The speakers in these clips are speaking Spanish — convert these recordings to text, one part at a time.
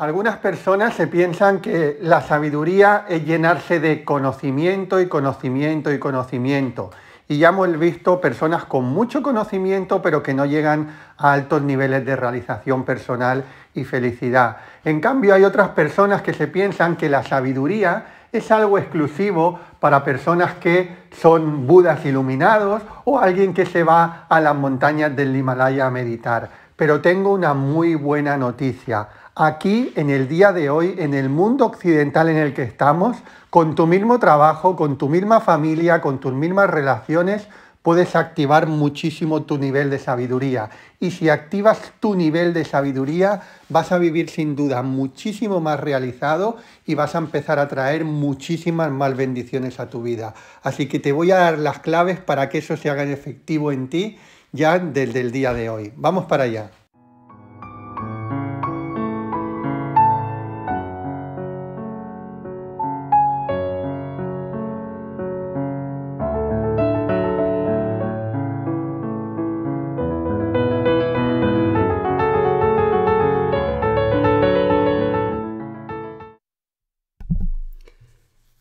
Algunas personas se piensan que la sabiduría es llenarse de conocimiento y conocimiento y conocimiento. Y ya hemos visto personas con mucho conocimiento pero que no llegan a altos niveles de realización personal y felicidad. En cambio hay otras personas que se piensan que la sabiduría es algo exclusivo para personas que son budas iluminados o alguien que se va a las montañas del Himalaya a meditar. Pero tengo una muy buena noticia aquí en el día de hoy, en el mundo occidental en el que estamos, con tu mismo trabajo, con tu misma familia, con tus mismas relaciones, puedes activar muchísimo tu nivel de sabiduría. Y si activas tu nivel de sabiduría, vas a vivir sin duda muchísimo más realizado y vas a empezar a traer muchísimas más bendiciones a tu vida. Así que te voy a dar las claves para que eso se haga efectivo en ti ya desde el día de hoy. Vamos para allá.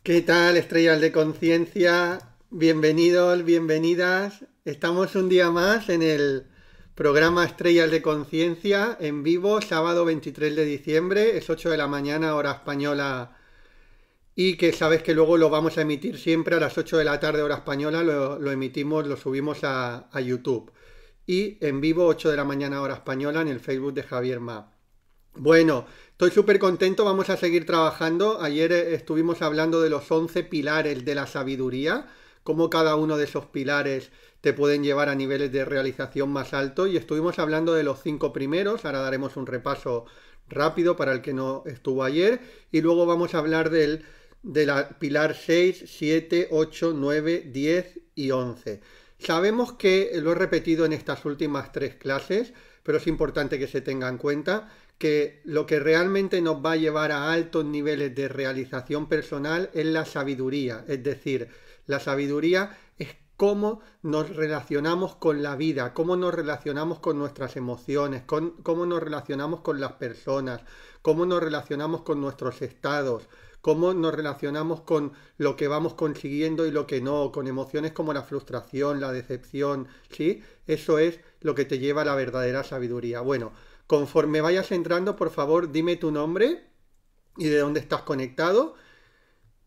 ¿Qué tal, estrellas de conciencia? Bienvenidos, bienvenidas. Estamos un día más en el programa Estrellas de Conciencia en vivo, sábado 23 de diciembre, es 8 de la mañana, hora española. Y que sabes que luego lo vamos a emitir siempre a las 8 de la tarde, hora española, lo, emitimos, lo subimos a, YouTube. Y en vivo, 8 de la mañana, hora española, en el Facebook de Javier Ma. Bueno, Estoy súper contento, vamos a seguir trabajando. Ayer eh, estuvimos hablando de los 11 pilares de la sabiduría, cómo cada uno de esos pilares te pueden llevar a niveles de realización más altos y estuvimos hablando de los cinco primeros, ahora daremos un repaso rápido para el que no estuvo ayer y luego vamos a hablar del de la pilar 6, 7, 8, 9, 10 y 11. Sabemos que, lo he repetido en estas últimas tres clases, pero es importante que se tenga en cuenta, que lo que realmente nos va a llevar a altos niveles de realización personal es la sabiduría. Es decir, la sabiduría es cómo nos relacionamos con la vida, cómo nos relacionamos con nuestras emociones, cómo nos relacionamos con las personas, cómo nos relacionamos con nuestros estados, cómo nos relacionamos con lo que vamos consiguiendo y lo que no, con emociones como la frustración, la decepción, ¿sí? Eso es lo que te lleva a la verdadera sabiduría. Bueno, Conforme vayas entrando, por favor, dime tu nombre y de dónde estás conectado.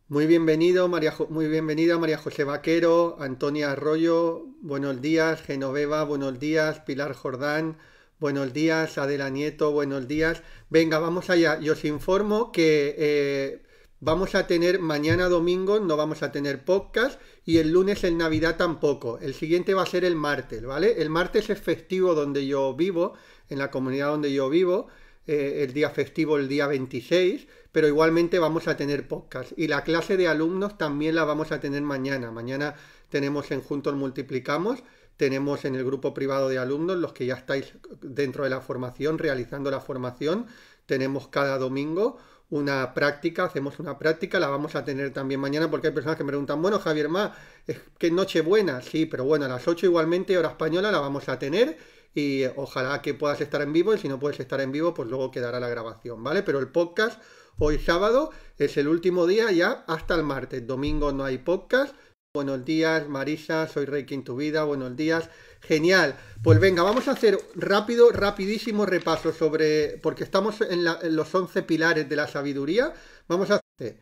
Muy bienvenido, María, muy bienvenida María José Vaquero, Antonia Arroyo, buenos días, Genoveva, buenos días, Pilar Jordán, buenos días, Adela Nieto, buenos días. Venga, vamos allá. Yo os informo que eh, vamos a tener mañana domingo, no vamos a tener podcast y el lunes en Navidad tampoco. El siguiente va a ser el martes, ¿vale? El martes es festivo donde yo vivo, en la comunidad donde yo vivo, eh, el día festivo, el día 26, pero igualmente vamos a tener podcast. Y la clase de alumnos también la vamos a tener mañana. Mañana tenemos en Juntos Multiplicamos, tenemos en el grupo privado de alumnos, los que ya estáis dentro de la formación, realizando la formación, tenemos cada domingo una práctica, hacemos una práctica, la vamos a tener también mañana porque hay personas que me preguntan, bueno Javier, más, qué que noche buena, sí, pero bueno, a las 8 igualmente hora española la vamos a tener y ojalá que puedas estar en vivo y si no puedes estar en vivo, pues luego quedará la grabación, ¿vale? Pero el podcast hoy sábado es el último día ya hasta el martes. Domingo no hay podcast. Buenos días, Marisa, soy Reiki en tu vida, buenos días. Genial. Pues venga, vamos a hacer rápido, rapidísimo repaso sobre, porque estamos en, en los 11 pilares de la sabiduría. Vamos a hacer...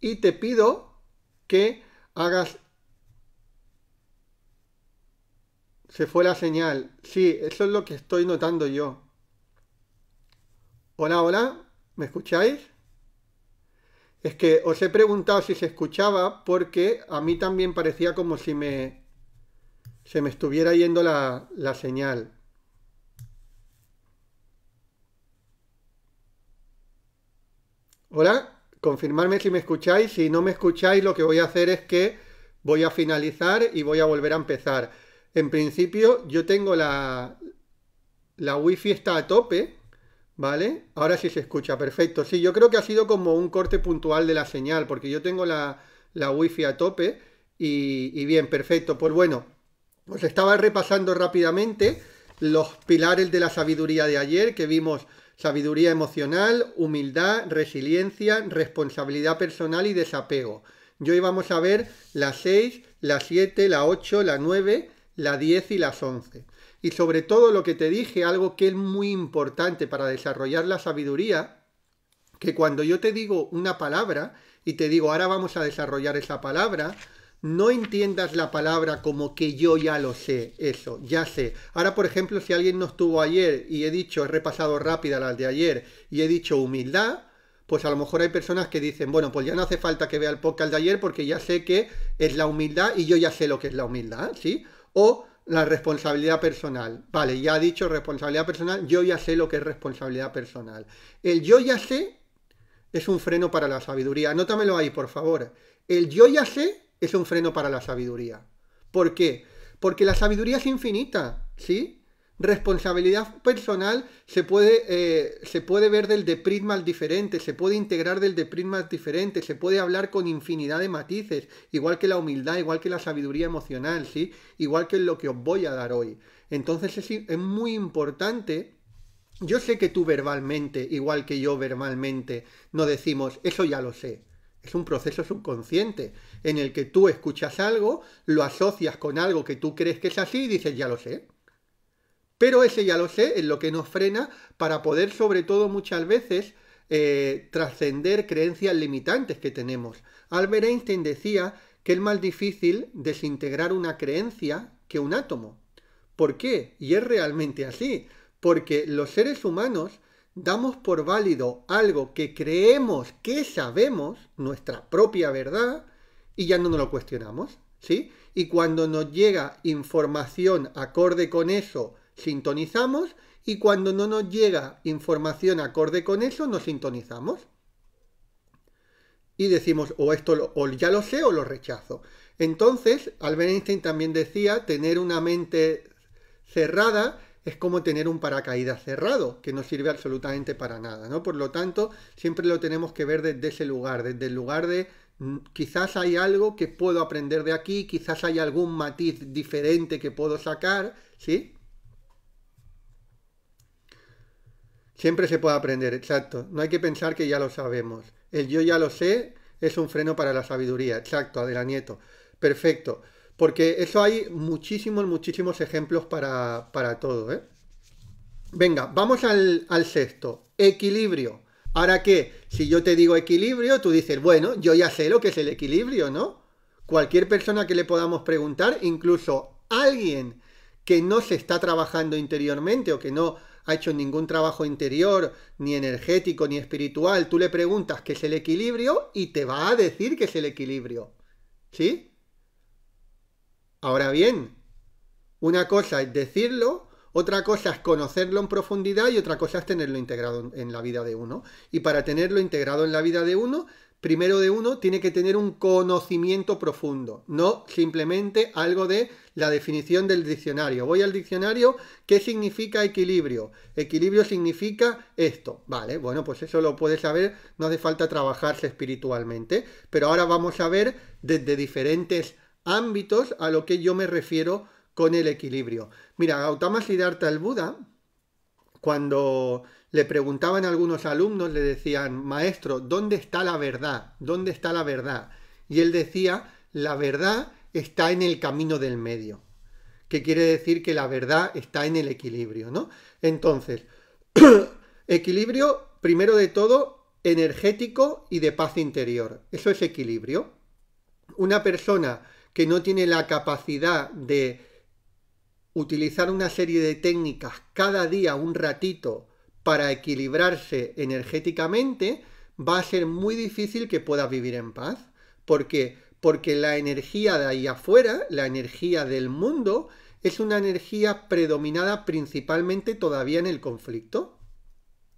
Y te pido que hagas Se fue la señal. Sí, eso es lo que estoy notando yo. Hola, hola, ¿me escucháis? Es que os he preguntado si se escuchaba porque a mí también parecía como si me se me estuviera yendo la, la señal. Hola, confirmarme si me escucháis. Si no me escucháis, lo que voy a hacer es que voy a finalizar y voy a volver a empezar. En principio, yo tengo la, la wifi está a tope, ¿vale? Ahora sí se escucha, perfecto. Sí, yo creo que ha sido como un corte puntual de la señal, porque yo tengo la, la fi a tope y, bien, perfecto. Pues bueno, os estaba repasando rápidamente los pilares de la sabiduría de ayer que vimos. Sabiduría emocional, humildad, resiliencia, responsabilidad personal y desapego. Yo íbamos a ver la 6, la 7, la 8, la 9 la 10 y las 11. Y sobre todo lo que te dije, algo que es muy importante para desarrollar la sabiduría, que cuando yo te digo una palabra y te digo ahora vamos a desarrollar esa palabra, no entiendas la palabra como que yo ya lo sé, eso, ya sé. Ahora, por ejemplo, si alguien no estuvo ayer y he dicho, he repasado rápida la de ayer y he dicho humildad, pues a lo mejor hay personas que dicen, bueno, pues ya no hace falta que vea el podcast de ayer porque ya sé que es la humildad y yo ya sé lo que es la humildad, ¿sí? o la responsabilidad personal. Vale, ya ha dicho responsabilidad personal, yo ya sé lo que es responsabilidad personal. El yo ya sé es un freno para la sabiduría. Anótamelo ahí, por favor. El yo ya sé es un freno para la sabiduría. ¿Por qué? Porque la sabiduría es infinita, ¿sí? responsabilidad personal se puede, eh, se puede ver del de prismas diferente, se puede integrar del de prismas diferentes, se puede hablar con infinidad de matices, igual que la humildad, igual que la sabiduría emocional, ¿sí? Igual que lo que os voy a dar hoy. Entonces es, es muy importante yo sé que tú verbalmente, igual que yo verbalmente, no decimos, eso ya lo sé. Es un proceso subconsciente en el que tú escuchas algo, lo asocias con algo que tú crees que es así y dices, ya lo sé. Pero ese ya lo sé, es lo que nos frena para poder sobre todo muchas veces eh, trascender creencias limitantes que tenemos. Albert Einstein decía que es más difícil desintegrar una creencia que un átomo. ¿Por qué? Y es realmente así, porque los seres humanos damos por válido algo que creemos que sabemos, nuestra propia verdad, y ya no nos lo cuestionamos, ¿sí? Y cuando nos llega información acorde con eso sintonizamos y cuando no nos llega información acorde con eso, nos sintonizamos. Y decimos, o esto ya lo sé o lo rechazo. Entonces, Albert Einstein también decía, tener una mente cerrada es como tener un paracaídas cerrado, que no sirve absolutamente para nada, ¿no? Por lo tanto, siempre lo tenemos que ver desde ese lugar, desde el lugar de mm, quizás hay algo que puedo aprender de aquí, quizás hay algún matiz diferente que puedo sacar, ¿sí? Siempre se puede aprender, exacto. No hay que pensar que ya lo sabemos. El yo ya lo sé es un freno para la sabiduría, exacto, Adela Nieto. Perfecto. Porque eso hay muchísimos, muchísimos ejemplos para, para todo. ¿eh? Venga, vamos al, al sexto. Equilibrio. Ahora que, si yo te digo equilibrio, tú dices, bueno, yo ya sé lo que es el equilibrio, ¿no? Cualquier persona que le podamos preguntar, incluso alguien que no se está trabajando interiormente o que no ha hecho ningún trabajo interior, ni energético, ni espiritual. Tú le preguntas qué es el equilibrio y te va a decir qué es el equilibrio. ¿Sí? Ahora bien, una cosa es decirlo, otra cosa es conocerlo en profundidad y otra cosa es tenerlo integrado en la vida de uno. Y para tenerlo integrado en la vida de uno, primero de uno tiene que tener un conocimiento profundo, no simplemente algo de la definición del diccionario. Voy al diccionario, ¿qué significa equilibrio? Equilibrio significa esto, ¿vale? Bueno, pues eso lo puedes saber, no hace falta trabajarse espiritualmente, pero ahora vamos a ver desde diferentes ámbitos a lo que yo me refiero con el equilibrio. Mira, Gautama Siddhartha el Buda, cuando le preguntaban algunos alumnos, le decían, maestro, ¿dónde está la verdad? ¿Dónde está la verdad? Y él decía, la verdad está en el camino del medio, que quiere decir que la verdad está en el equilibrio, ¿no? Entonces, equilibrio, primero de todo, energético y de paz interior. Eso es equilibrio. Una persona que no tiene la capacidad de utilizar una serie de técnicas cada día un ratito para equilibrarse energéticamente, va a ser muy difícil que puedas vivir en paz. ¿Por qué? Porque la energía de ahí afuera, la energía del mundo, es una energía predominada principalmente todavía en el conflicto.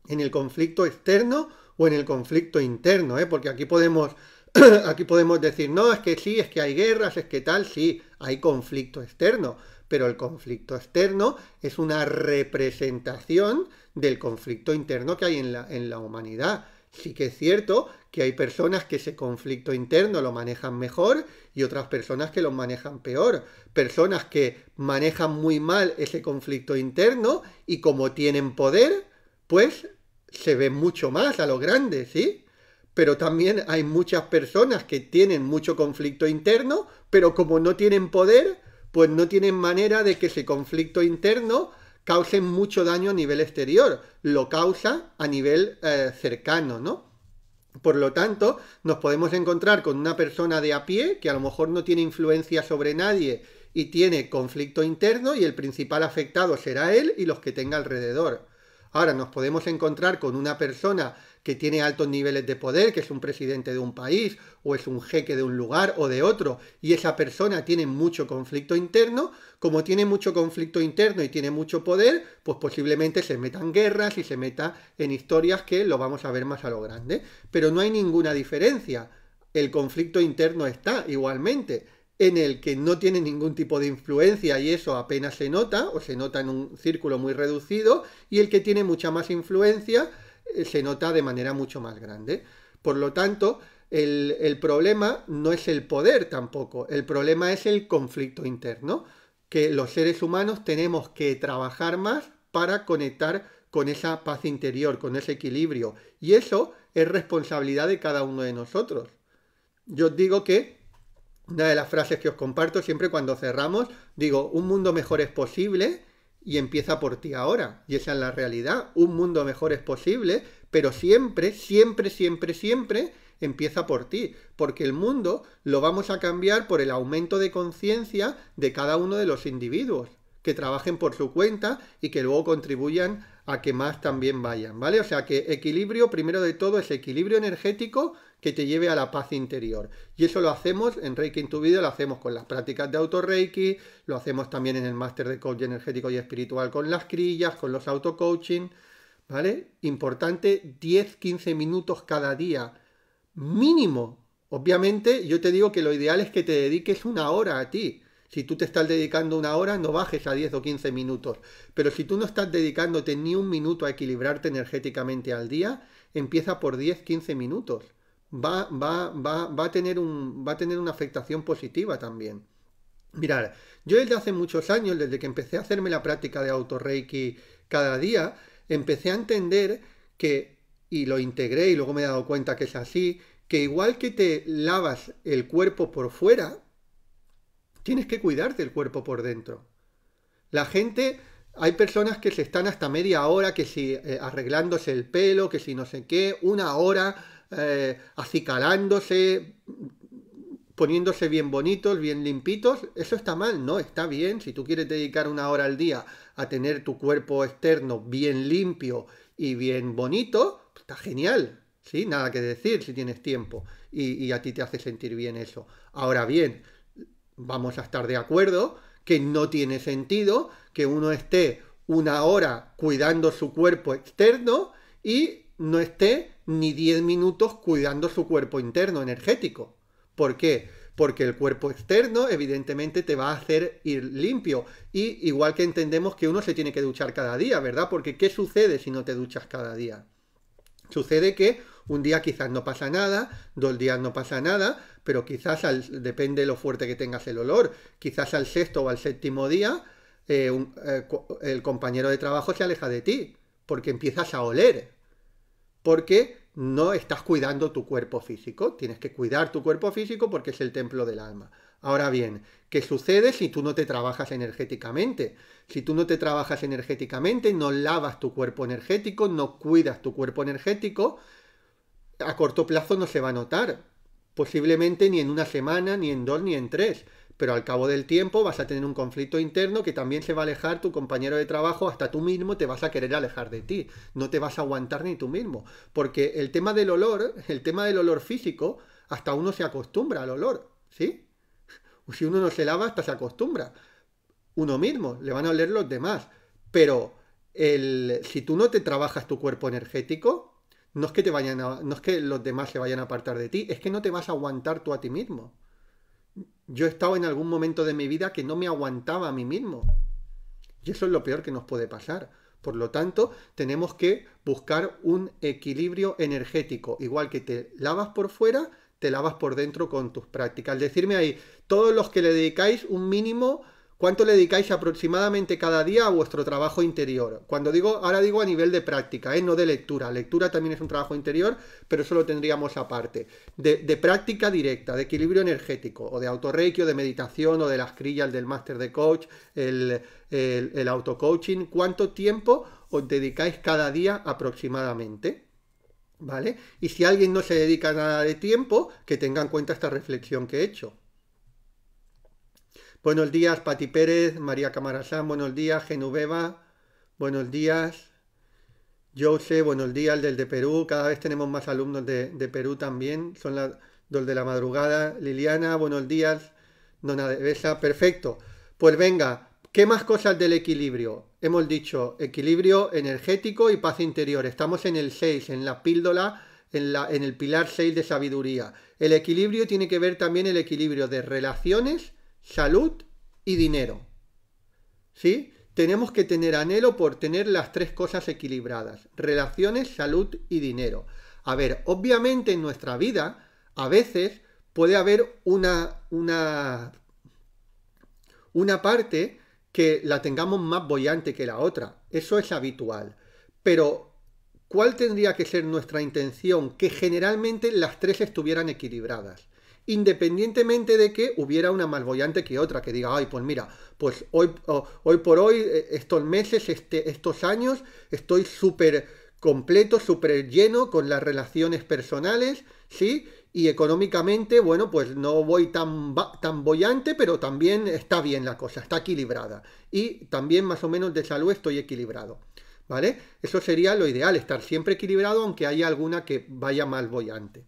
En el conflicto externo o en el conflicto interno, ¿eh? porque aquí podemos, aquí podemos decir, no, es que sí, es que hay guerras, es que tal, sí, hay conflicto externo, pero el conflicto externo es una representación del conflicto interno que hay en la, en la humanidad. Sí que es cierto que hay personas que ese conflicto interno lo manejan mejor y otras personas que lo manejan peor. Personas que manejan muy mal ese conflicto interno y como tienen poder, pues se ven mucho más a lo grande, ¿sí? Pero también hay muchas personas que tienen mucho conflicto interno, pero como no tienen poder, pues no tienen manera de que ese conflicto interno causen mucho daño a nivel exterior, lo causa a nivel eh, cercano, ¿no? Por lo tanto, nos podemos encontrar con una persona de a pie que a lo mejor no tiene influencia sobre nadie y tiene conflicto interno y el principal afectado será él y los que tenga alrededor. Ahora nos podemos encontrar con una persona que tiene altos niveles de poder, que es un presidente de un país o es un jeque de un lugar o de otro, y esa persona tiene mucho conflicto interno, como tiene mucho conflicto interno y tiene mucho poder, pues posiblemente se metan guerras y se meta en historias que lo vamos a ver más a lo grande. Pero no hay ninguna diferencia. El conflicto interno está igualmente en el que no tiene ningún tipo de influencia y eso apenas se nota o se nota en un círculo muy reducido y el que tiene mucha más influencia se nota de manera mucho más grande. Por lo tanto, el, problema no es el poder tampoco, el problema es el conflicto interno, que los seres humanos tenemos que trabajar más para conectar con esa paz interior, con ese equilibrio. Y eso es responsabilidad de cada uno de nosotros. Yo os digo que una de las frases que os comparto siempre cuando cerramos, digo, un mundo mejor es posible y empieza por ti ahora. Y esa es la realidad. Un mundo mejor es posible, pero siempre, siempre, siempre, siempre empieza por ti, porque el mundo lo vamos a cambiar por el aumento de conciencia de cada uno de los individuos, que trabajen por su cuenta y que luego contribuyan a que más también vayan, ¿vale? O sea que equilibrio, primero de todo, es equilibrio energético que te lleve a la paz interior. Y eso lo hacemos en Reiki en tu vida, lo hacemos con las prácticas de auto-reiki, lo hacemos también en el máster de coach energético y espiritual con las crillas, con los auto-coaching, ¿vale? Importante, 10-15 minutos cada día, mínimo. Obviamente, yo te digo que lo ideal es que te dediques una hora a ti, si tú te estás dedicando una hora, no bajes a 10 o 15 minutos. Pero si tú no estás dedicándote ni un minuto a equilibrarte energéticamente al día, empieza por 10, 15 minutos. Va, va, va, va, a, tener un, va a tener una afectación positiva también. Mirar, yo desde hace muchos años, desde que empecé a hacerme la práctica de autorreiki cada día, empecé a entender que, y lo integré y luego me he dado cuenta que es así, que igual que te lavas el cuerpo por fuera, Tienes que cuidarte el cuerpo por dentro. La gente, hay personas que se están hasta media hora, que si eh, arreglándose el pelo, que si no sé qué, una hora eh, acicalándose, poniéndose bien bonitos, bien limpitos. Eso está mal, no, está bien. Si tú quieres dedicar una hora al día a tener tu cuerpo externo bien limpio y bien bonito, está genial. ¿sí? Nada que decir si tienes tiempo y, y a ti te hace sentir bien eso. Ahora bien, vamos a estar de acuerdo que no tiene sentido que uno esté una hora cuidando su cuerpo externo y no esté ni 10 minutos cuidando su cuerpo interno energético. ¿Por qué? Porque el cuerpo externo evidentemente te va a hacer ir limpio. Y igual que entendemos que uno se tiene que duchar cada día, ¿verdad? Porque ¿qué sucede si no te duchas cada día? Sucede que un día quizás no pasa nada, dos días no pasa nada, pero quizás depende de lo fuerte que tengas el olor, quizás al sexto o al séptimo día eh, eh, el compañero de trabajo se aleja de ti, porque empiezas a oler, porque no estás cuidando tu cuerpo físico, tienes que cuidar tu cuerpo físico porque es el templo del alma. Ahora bien, ¿Qué sucede si tú no te trabajas energéticamente. Si tú no te trabajas energéticamente, no lavas tu cuerpo energético, no cuidas tu cuerpo energético, a corto plazo no se va a notar. Posiblemente ni en una semana, ni en dos, ni en tres. Pero al cabo del tiempo vas a tener un conflicto interno que también se va a alejar tu compañero de trabajo, hasta tú mismo te vas a querer alejar de ti. No te vas a aguantar ni tú mismo. Porque el tema del olor, el tema del olor físico, hasta uno se acostumbra al olor, ¿sí? Pues si uno no se lava, hasta se acostumbra. Uno mismo, le van a oler los demás. Pero el, si tú no te trabajas tu cuerpo energético, no es que te vayan a, no es que los demás se vayan a apartar de ti, es que no te vas a aguantar tú a ti mismo. Yo he estado en algún momento de mi vida que no me aguantaba a mí mismo. Y eso es lo peor que nos puede pasar. Por lo tanto, tenemos que buscar un equilibrio energético. Igual que te lavas por fuera, te lavas por dentro con tus prácticas. Al decirme ahí, todos los que le dedicáis un mínimo, ¿cuánto le dedicáis aproximadamente cada día a vuestro trabajo interior? Cuando digo, ahora digo a nivel de práctica, ¿eh? no de lectura. Lectura también es un trabajo interior, pero eso lo tendríamos aparte. De, práctica directa, de equilibrio energético, o de autorrequio, de meditación, o de las crillas del máster de coach, el, auto coaching. ¿cuánto tiempo os dedicáis cada día aproximadamente? ¿Vale? Y si alguien no se dedica nada de tiempo, que tenga en cuenta esta reflexión que he hecho. Buenos días, Pati Pérez, María Camarazán, buenos días, Genoveva, buenos días, Jose, buenos días, el del de Perú, cada vez tenemos más alumnos de, Perú también, son las dos de la madrugada, Liliana, buenos días, Nona de perfecto. Pues venga, ¿qué más cosas del equilibrio? Hemos dicho equilibrio energético y paz interior, estamos en el 6, en la píldola, en, la, en el pilar 6 de sabiduría. El equilibrio tiene que ver también el equilibrio de relaciones, salud y dinero. ¿Sí? Tenemos que tener anhelo por tener las tres cosas equilibradas, relaciones, salud y dinero. A ver, obviamente en nuestra vida a veces puede haber una, una, una parte que la tengamos más bollante que la otra. Eso es habitual. Pero, ¿cuál tendría que ser nuestra intención? Que generalmente las tres estuvieran equilibradas independientemente de que hubiera una más que otra, que diga, ay, pues mira, pues hoy, hoy por hoy, eh, estos meses, este, estos años, estoy súper completo, súper lleno con las relaciones personales, ¿sí? Y económicamente, bueno, pues no voy tan, tan bollante, pero también está bien la cosa, está equilibrada. Y también más o menos de salud estoy equilibrado. ¿Vale? Eso sería lo ideal, estar siempre equilibrado, aunque haya alguna que vaya más bollante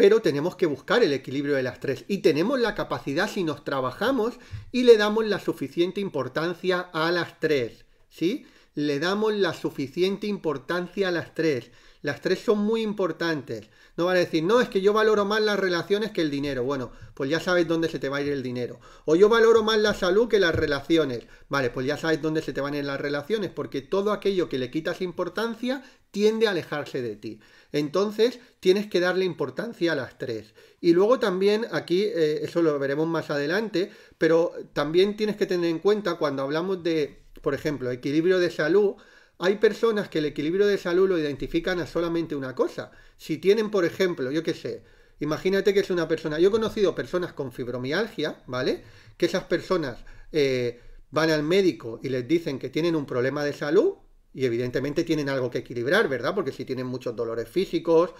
pero tenemos que buscar el equilibrio de las tres y tenemos la capacidad si nos trabajamos y le damos la suficiente importancia a las tres, ¿sí? Le damos la suficiente importancia a las tres. Las tres son muy importantes. No van a decir, no, es que yo valoro más las relaciones que el dinero. Bueno, pues ya sabes dónde se te va a ir el dinero. O yo valoro más la salud que las relaciones. Vale, pues ya sabes dónde se te van a ir las relaciones, porque todo aquello que le quitas importancia tiende a alejarse de ti. Entonces tienes que darle importancia a las tres. Y luego también aquí, eh, eso lo veremos más adelante, pero también tienes que tener en cuenta cuando hablamos de, por ejemplo, equilibrio de salud, hay personas que el equilibrio de salud lo identifican a solamente una cosa. Si tienen, por ejemplo, yo qué sé, imagínate que es una persona, yo he conocido personas con fibromialgia, ¿vale? Que esas personas eh, van al médico y les dicen que tienen un problema de salud y evidentemente tienen algo que equilibrar, ¿verdad? Porque si tienen muchos dolores físicos,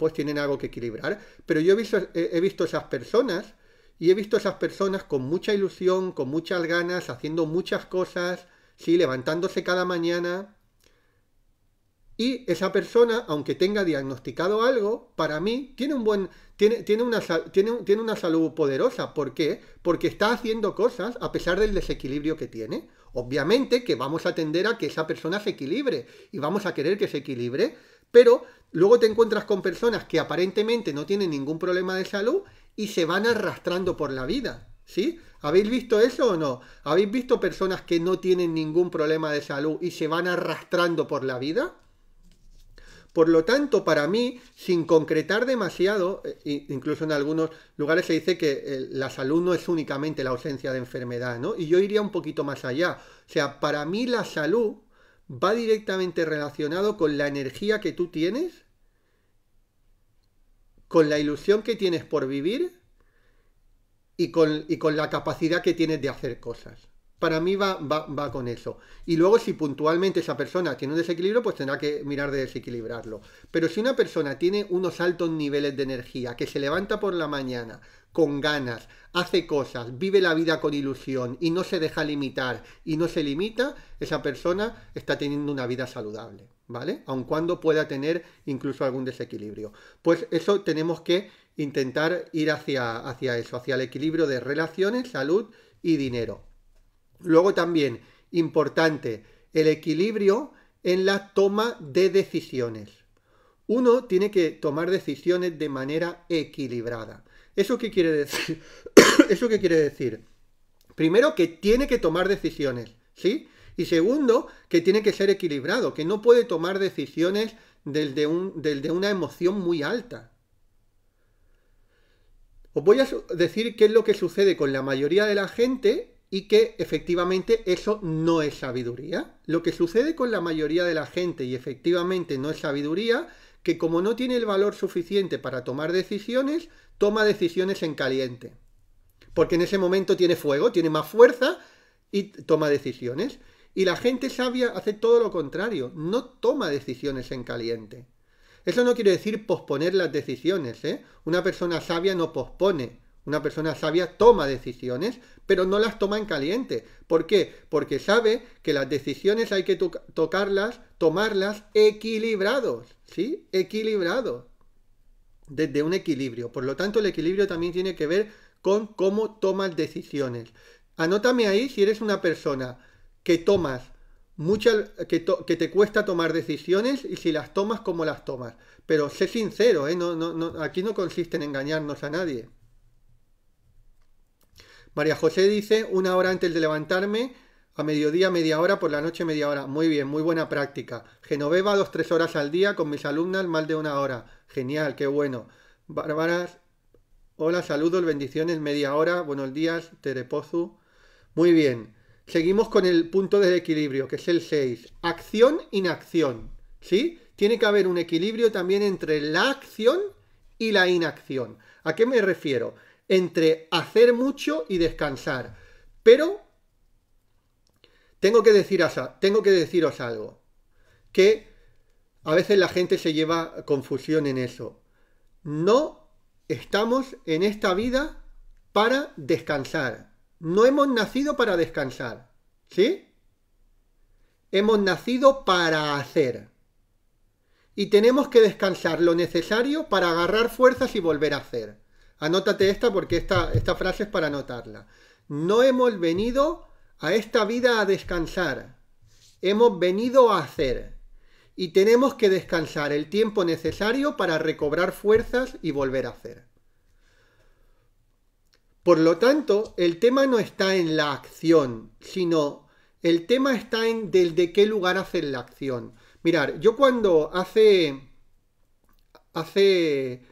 pues tienen algo que equilibrar. Pero yo he visto, he visto esas personas y he visto esas personas con mucha ilusión, con muchas ganas, haciendo muchas cosas, ¿sí? levantándose cada mañana. Y esa persona, aunque tenga diagnosticado algo, para mí tiene, un buen, tiene, tiene, una, tiene, tiene una salud poderosa. ¿Por qué? Porque está haciendo cosas a pesar del desequilibrio que tiene. Obviamente que vamos a atender a que esa persona se equilibre y vamos a querer que se equilibre, pero luego te encuentras con personas que aparentemente no tienen ningún problema de salud y se van arrastrando por la vida. ¿Sí? ¿Habéis visto eso o no? ¿Habéis visto personas que no tienen ningún problema de salud y se van arrastrando por la vida? Por lo tanto, para mí, sin concretar demasiado, eh, incluso en algunos lugares se dice que eh, la salud no es únicamente la ausencia de enfermedad, ¿no? Y yo iría un poquito más allá. O sea, para mí la salud va directamente relacionado con la energía que tú tienes, con la ilusión que tienes por vivir y con, la capacidad que tienes de hacer cosas. Para mí va, va, va, con eso. Y luego si puntualmente esa persona tiene un desequilibrio, pues tendrá que mirar de desequilibrarlo. Pero si una persona tiene unos altos niveles de energía, que se levanta por la mañana con ganas, hace cosas, vive la vida con ilusión y no se deja limitar y no se limita, esa persona está teniendo una vida saludable, ¿vale? Aun cuando pueda tener incluso algún desequilibrio. Pues eso tenemos que intentar ir hacia, hacia eso, hacia el equilibrio de relaciones, salud y dinero. Luego también, importante, el equilibrio en la toma de decisiones. Uno tiene que tomar decisiones de manera equilibrada. ¿Eso qué quiere decir? ¿Eso qué quiere decir? Primero, que tiene que tomar decisiones, ¿sí? Y segundo, que tiene que ser equilibrado, que no puede tomar decisiones desde, un, desde una emoción muy alta, os voy a decir qué es lo que sucede con la mayoría de la gente y que efectivamente eso no es sabiduría. Lo que sucede con la mayoría de la gente y efectivamente no es sabiduría, que como no tiene el valor suficiente para tomar decisiones, toma decisiones en caliente. Porque en ese momento tiene fuego, tiene más fuerza y toma decisiones. Y la gente sabia hace todo lo contrario, no toma decisiones en caliente. Eso no quiere decir posponer las decisiones. ¿eh? Una persona sabia no pospone. Una persona sabia toma decisiones, pero no las toma en caliente. ¿Por qué? Porque sabe que las decisiones hay que tocarlas, tomarlas equilibrados. ¿Sí? Equilibrado. Desde un equilibrio. Por lo tanto, el equilibrio también tiene que ver con cómo tomas decisiones. Anótame ahí si eres una persona que tomas muchas que, te cuesta tomar decisiones y si las tomas, cómo las tomas. Pero sé sincero, ¿eh? aquí no consiste en engañarnos a nadie. María José dice, una hora antes de levantarme, a mediodía media hora, por la noche media hora. Muy bien, muy buena práctica. Genoveva dos, tres horas al día con mis alumnas, más de una hora. Genial, qué bueno. Bárbaras, hola, saludos, bendiciones, media hora, buenos días, Terepozu. Muy bien. Seguimos con el punto del equilibrio, que es el 6. Acción, inacción. ¿Sí? Tiene que haber un equilibrio también entre la acción y la inacción. ¿A qué me refiero? Entre hacer mucho y descansar. Pero tengo que, decir, tengo que deciros algo. Que a veces la gente se lleva confusión en eso. No estamos en esta vida para descansar. No hemos nacido para descansar, ¿sí? Hemos nacido para hacer. Y tenemos que descansar lo necesario para agarrar fuerzas y volver a hacer. Anótate esta porque esta, esta frase es para anotarla. No hemos venido a esta vida a descansar. Hemos venido a hacer. Y tenemos que descansar el tiempo necesario para recobrar fuerzas y volver a hacer. Por lo tanto, el tema no está en la acción, sino el tema está en desde qué lugar hacer la acción. Mirar, yo cuando hace, hace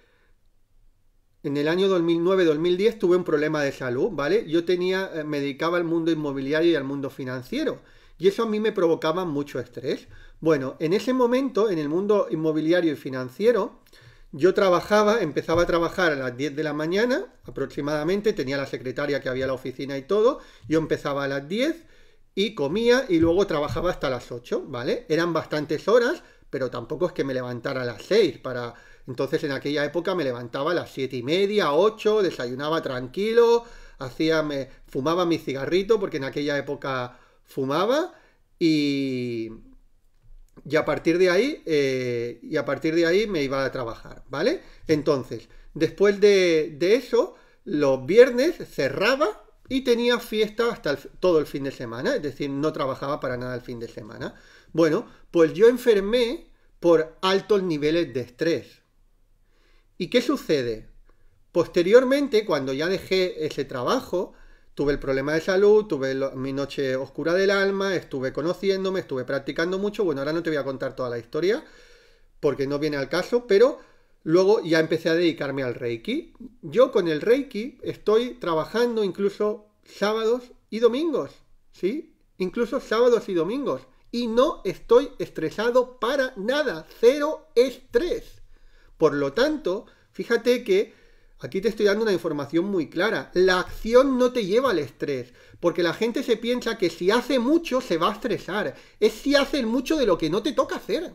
en el año 2009-2010 tuve un problema de salud, ¿vale? Yo tenía, eh, me dedicaba al mundo inmobiliario y al mundo financiero. Y eso a mí me provocaba mucho estrés. Bueno, en ese momento, en el mundo inmobiliario y financiero, yo trabajaba, empezaba a trabajar a las 10 de la mañana aproximadamente, tenía la secretaria que había la oficina y todo, yo empezaba a las 10 y comía y luego trabajaba hasta las 8, ¿vale? Eran bastantes horas, pero tampoco es que me levantara a las 6 para... Entonces en aquella época me levantaba a las 7 y media, 8, desayunaba tranquilo, hacía, me, fumaba mi cigarrito porque en aquella época fumaba y, y a partir de ahí, eh, y a partir de ahí me iba a trabajar, ¿vale? Entonces, después de, eso, los viernes cerraba y tenía fiesta hasta todo el fin de semana, es decir, no trabajaba para nada el fin de semana. Bueno, pues yo enfermé por altos niveles de estrés. ¿Y qué sucede? Posteriormente, cuando ya dejé ese trabajo, tuve el problema de salud, tuve mi noche oscura del alma, estuve conociéndome, estuve practicando mucho. Bueno, ahora no te voy a contar toda la historia porque no viene al caso, pero luego ya empecé a dedicarme al Reiki. Yo con el Reiki estoy trabajando incluso sábados y domingos, ¿sí? Incluso sábados y domingos. Y no estoy estresado para nada, cero estrés. Por lo tanto, fíjate que Aquí te estoy dando una información muy clara. La acción no te lleva al estrés, porque la gente se piensa que si hace mucho se va a estresar. Es si hacen mucho de lo que no te toca hacer.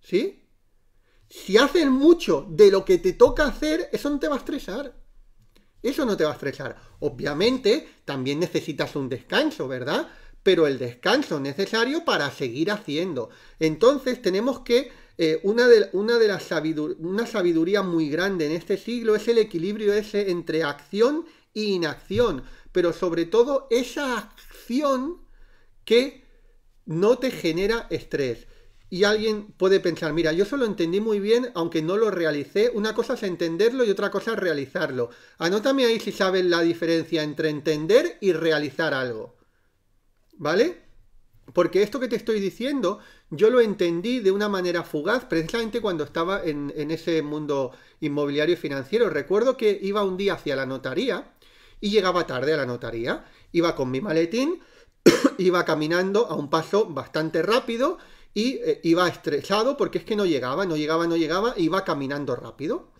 ¿Sí? Si hacen mucho de lo que te toca hacer, eso no te va a estresar. Eso no te va a estresar. Obviamente, también necesitas un descanso, ¿verdad? Pero el descanso necesario para seguir haciendo. Entonces, tenemos que eh, una, de, una, de las una sabiduría muy grande en este siglo es el equilibrio ese entre acción e inacción, pero sobre todo esa acción que no te genera estrés. Y alguien puede pensar, mira, yo solo entendí muy bien, aunque no lo realicé. Una cosa es entenderlo y otra cosa es realizarlo. Anótame ahí si sabes la diferencia entre entender y realizar algo. ¿Vale? Porque esto que te estoy diciendo, yo lo entendí de una manera fugaz, precisamente cuando estaba en, ese mundo inmobiliario y financiero. Recuerdo que iba un día hacia la notaría y llegaba tarde a la notaría. Iba con mi maletín, iba caminando a un paso bastante rápido y eh, iba estresado porque es que no llegaba, no llegaba, no llegaba, e iba caminando rápido.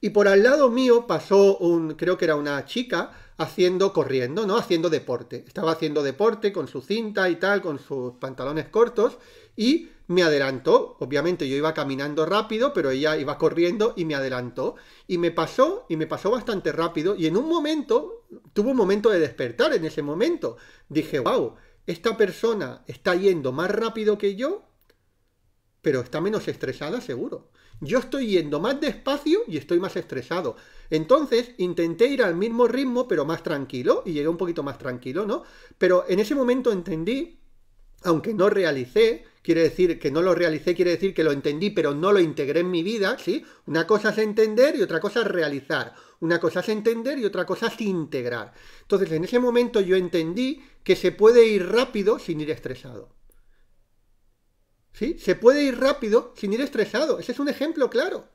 Y por al lado mío pasó un, creo que era una chica, haciendo, corriendo, ¿no? Haciendo deporte. Estaba haciendo deporte con su cinta y tal, con sus pantalones cortos, y me adelantó. Obviamente yo iba caminando rápido, pero ella iba corriendo y me adelantó. Y me pasó, y me pasó bastante rápido, y en un momento, tuvo un momento de despertar en ese momento. Dije, wow, esta persona está yendo más rápido que yo pero está menos estresada seguro. Yo estoy yendo más despacio y estoy más estresado. Entonces intenté ir al mismo ritmo, pero más tranquilo, y llegué un poquito más tranquilo, ¿no? Pero en ese momento entendí, aunque no realicé, quiere decir que no lo realicé, quiere decir que lo entendí, pero no lo integré en mi vida, ¿sí? Una cosa es entender y otra cosa es realizar. Una cosa es entender y otra cosa es integrar. Entonces en ese momento yo entendí que se puede ir rápido sin ir estresado. ¿sí? Se puede ir rápido sin ir estresado. Ese es un ejemplo claro.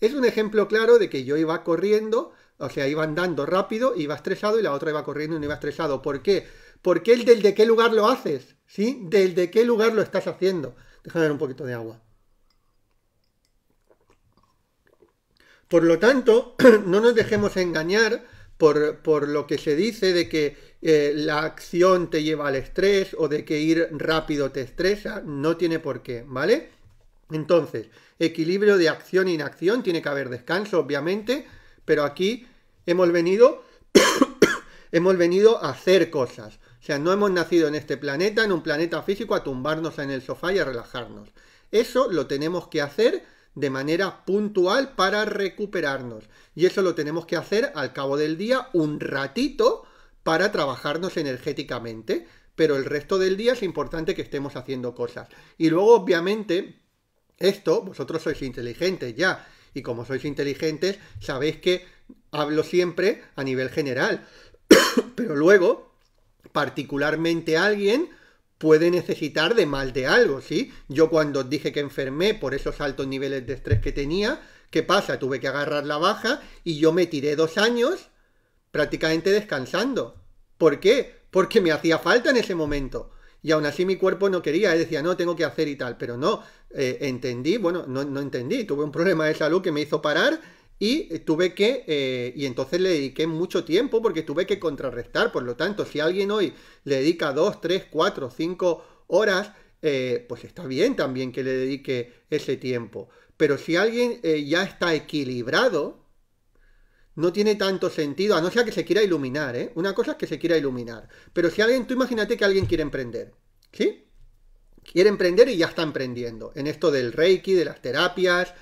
Es un ejemplo claro de que yo iba corriendo, o sea, iba andando rápido, iba estresado y la otra iba corriendo y no iba estresado. ¿Por qué? Porque el del de qué lugar lo haces, ¿sí? Del de qué lugar lo estás haciendo. Déjame dar un poquito de agua. Por lo tanto, no nos dejemos engañar por, por, lo que se dice de que eh, la acción te lleva al estrés o de que ir rápido te estresa, no tiene por qué, ¿vale? Entonces, equilibrio de acción e inacción, tiene que haber descanso, obviamente, pero aquí hemos venido, hemos venido a hacer cosas. O sea, no hemos nacido en este planeta, en un planeta físico, a tumbarnos en el sofá y a relajarnos. Eso lo tenemos que hacer de manera puntual para recuperarnos. Y eso lo tenemos que hacer al cabo del día un ratito para trabajarnos energéticamente, pero el resto del día es importante que estemos haciendo cosas. Y luego, obviamente, esto, vosotros sois inteligentes ya, y como sois inteligentes, sabéis que hablo siempre a nivel general, pero luego, particularmente alguien puede necesitar de mal de algo, ¿sí? Yo cuando dije que enfermé por esos altos niveles de estrés que tenía, ¿qué pasa? Tuve que agarrar la baja y yo me tiré dos años prácticamente descansando. ¿Por qué? Porque me hacía falta en ese momento. Y aún así mi cuerpo no quería, él decía, no, tengo que hacer y tal, pero no, eh, entendí, bueno, no, entendí, tuve un problema de salud que me hizo parar y tuve que, eh, y entonces le dediqué mucho tiempo porque tuve que contrarrestar, por lo tanto, si alguien hoy le dedica dos, tres, cuatro, cinco horas, eh, pues está bien también que le dedique ese tiempo. Pero si alguien ya está equilibrado, no tiene tanto sentido, a no ser que se quiera iluminar, ¿eh? Una cosa es que se quiera iluminar. Pero si alguien, tú imagínate que alguien quiere emprender, ¿sí? Quiere emprender y ya está emprendiendo. En esto del Reiki, de las terapias,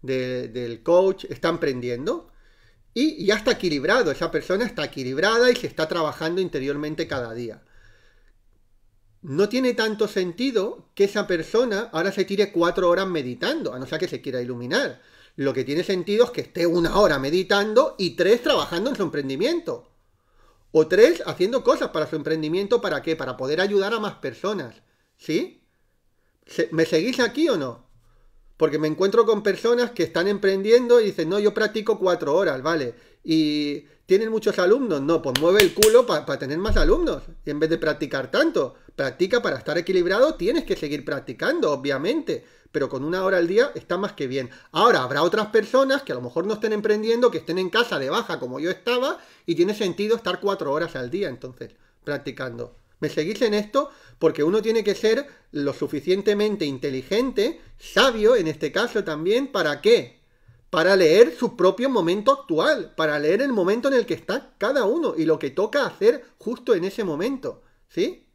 del coach, está emprendiendo. Y ya está equilibrado, esa persona está equilibrada y se está trabajando interiormente cada día. No tiene tanto sentido que esa persona ahora se tire cuatro horas meditando, a no ser que se quiera iluminar lo que tiene sentido es que esté una hora meditando y tres trabajando en su emprendimiento. O tres haciendo cosas para su emprendimiento, ¿para qué? Para poder ayudar a más personas. ¿Sí? ¿Me seguís aquí o no? Porque me encuentro con personas que están emprendiendo y dicen, no, yo practico cuatro horas, ¿vale? Y tienen muchos alumnos. No, pues mueve el culo para tener más alumnos. Y en vez de practicar tanto, practica para estar equilibrado, tienes que seguir practicando, obviamente pero con una hora al día está más que bien. Ahora, habrá otras personas que a lo mejor no estén emprendiendo, que estén en casa de baja como yo estaba, y tiene sentido estar cuatro horas al día entonces practicando. ¿Me seguís en esto? Porque uno tiene que ser lo suficientemente inteligente, sabio en este caso también, ¿para qué? Para leer su propio momento actual, para leer el momento en el que está cada uno y lo que toca hacer justo en ese momento, ¿sí?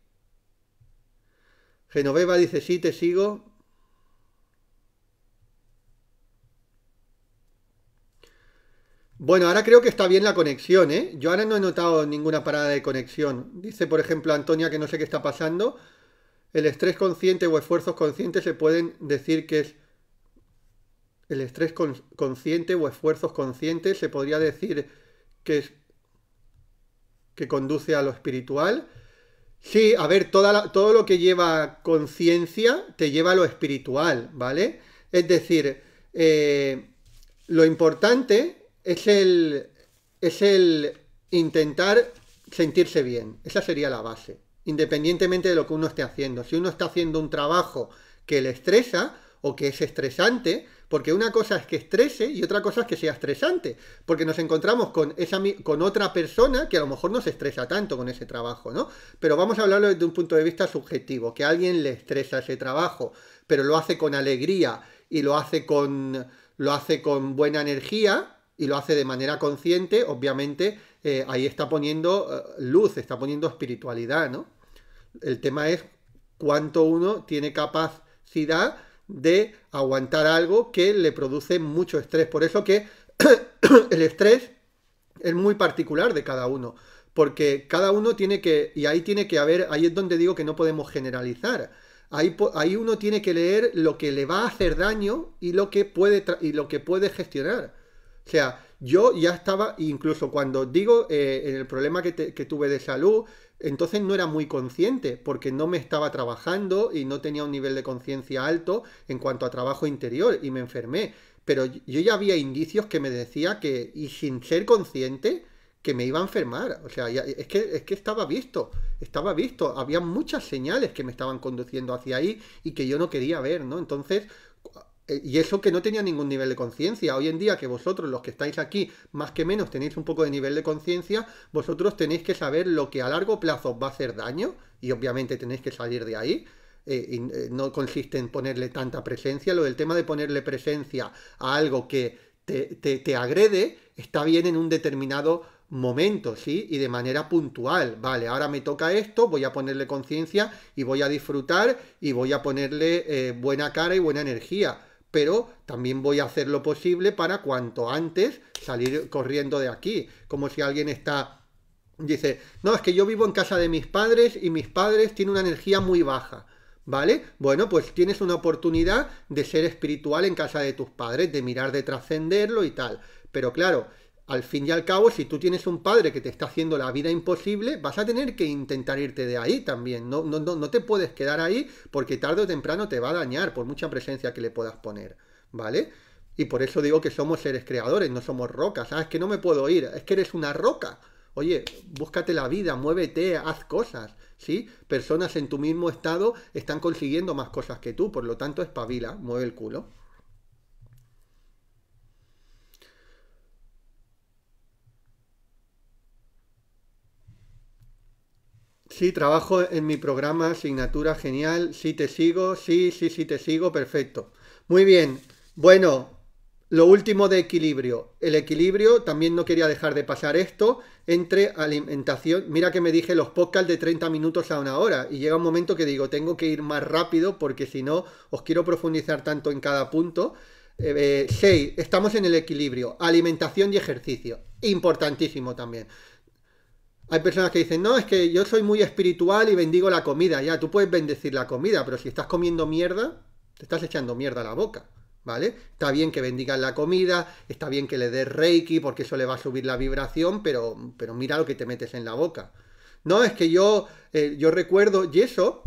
Genoveva dice, sí, te sigo, Bueno, ahora creo que está bien la conexión, ¿eh? Yo ahora no he notado ninguna parada de conexión. Dice, por ejemplo, Antonia que no sé qué está pasando. El estrés consciente o esfuerzos conscientes se pueden decir que es... El estrés consciente o esfuerzos conscientes se podría decir que es... que conduce a lo espiritual. Sí, a ver, todo lo que lleva conciencia te lleva a lo espiritual, ¿vale? Es decir, eh, lo importante es el, es el intentar sentirse bien. Esa sería la base, independientemente de lo que uno esté haciendo. Si uno está haciendo un trabajo que le estresa o que es estresante, porque una cosa es que estrese y otra cosa es que sea estresante, porque nos encontramos con, esa, con otra persona que a lo mejor no se estresa tanto con ese trabajo, ¿no? Pero vamos a hablarlo desde un punto de vista subjetivo, que a alguien le estresa ese trabajo, pero lo hace con alegría y lo hace con, lo hace con buena energía, y lo hace de manera consciente, obviamente eh, ahí está poniendo eh, luz, está poniendo espiritualidad, ¿no? El tema es cuánto uno tiene capacidad de aguantar algo que le produce mucho estrés. Por eso que el estrés es muy particular de cada uno, porque cada uno tiene que, y ahí tiene que haber, ahí es donde digo que no podemos generalizar. Ahí, uno tiene que leer lo que le va a hacer daño y lo que puede, y lo que puede gestionar. O sea, yo ya estaba, incluso cuando digo eh, en el problema que, tuve de salud, entonces no era muy consciente porque no me estaba trabajando y no tenía un nivel de conciencia alto en cuanto a trabajo interior y me enfermé. Pero yo ya había indicios que me decía que, y sin ser consciente, que me iba a enfermar. O sea, es, que, es que estaba visto, estaba visto. Había muchas señales que me estaban conduciendo hacia ahí y que yo no quería ver, ¿no? Entonces, eh, y eso que no tenía ningún nivel de conciencia. Hoy en día que vosotros, los que estáis aquí, más que menos tenéis un poco de nivel de conciencia, vosotros tenéis que saber lo que a largo plazo va a hacer daño y obviamente tenéis que salir de ahí. Eh, eh, no consiste en ponerle tanta presencia. Lo del tema de ponerle presencia a algo que te, agrede está bien en un determinado momento ¿sí? Y de manera puntual. Vale, ahora me toca esto, voy a ponerle conciencia y voy a disfrutar y voy a ponerle buena cara y buena energía pero también voy a hacer lo posible para cuanto antes salir corriendo de aquí. Como si alguien está... Dice, no, es que yo vivo en casa de mis padres y mis padres tienen una energía muy baja. ¿Vale? Bueno, pues tienes una oportunidad de ser espiritual en casa de tus padres, de mirar de trascenderlo y tal. Pero claro, al fin y al cabo, si tú tienes un padre que te está haciendo la vida imposible, vas a tener que intentar irte de ahí también. No, no, te puedes quedar ahí porque tarde o temprano te va a dañar por mucha presencia que le puedas poner, ¿vale? Y por eso digo que somos seres creadores, no somos rocas. Sabes ah, es que no me puedo ir, es que eres una roca. Oye, búscate la vida, muévete, haz cosas, ¿sí? Personas en tu mismo estado están consiguiendo más cosas que tú, por lo tanto, espabila, mueve el culo. Sí, trabajo en mi programa, asignatura genial. Sí, te sigo. Sí, sí, sí, te sigo. Perfecto. Muy bien. Bueno, lo último de equilibrio. El equilibrio, también no quería dejar de pasar esto, entre alimentación. Mira que me dije los podcasts de 30 minutos a una hora y llega un momento que digo, tengo que ir más rápido porque si no, os quiero profundizar tanto en cada punto. 6. Eh, eh, estamos en el equilibrio. Alimentación y ejercicio. Importantísimo también. Hay personas que dicen, no, es que yo soy muy espiritual y bendigo la comida. Ya, tú puedes bendecir la comida, pero si estás comiendo mierda, te estás echando mierda a la boca. ¿Vale? Está bien que bendigas la comida, está bien que le des reiki porque eso le va a subir la vibración, pero, pero mira lo que te metes en la boca. No, es que yo, eh, yo recuerdo, y eso,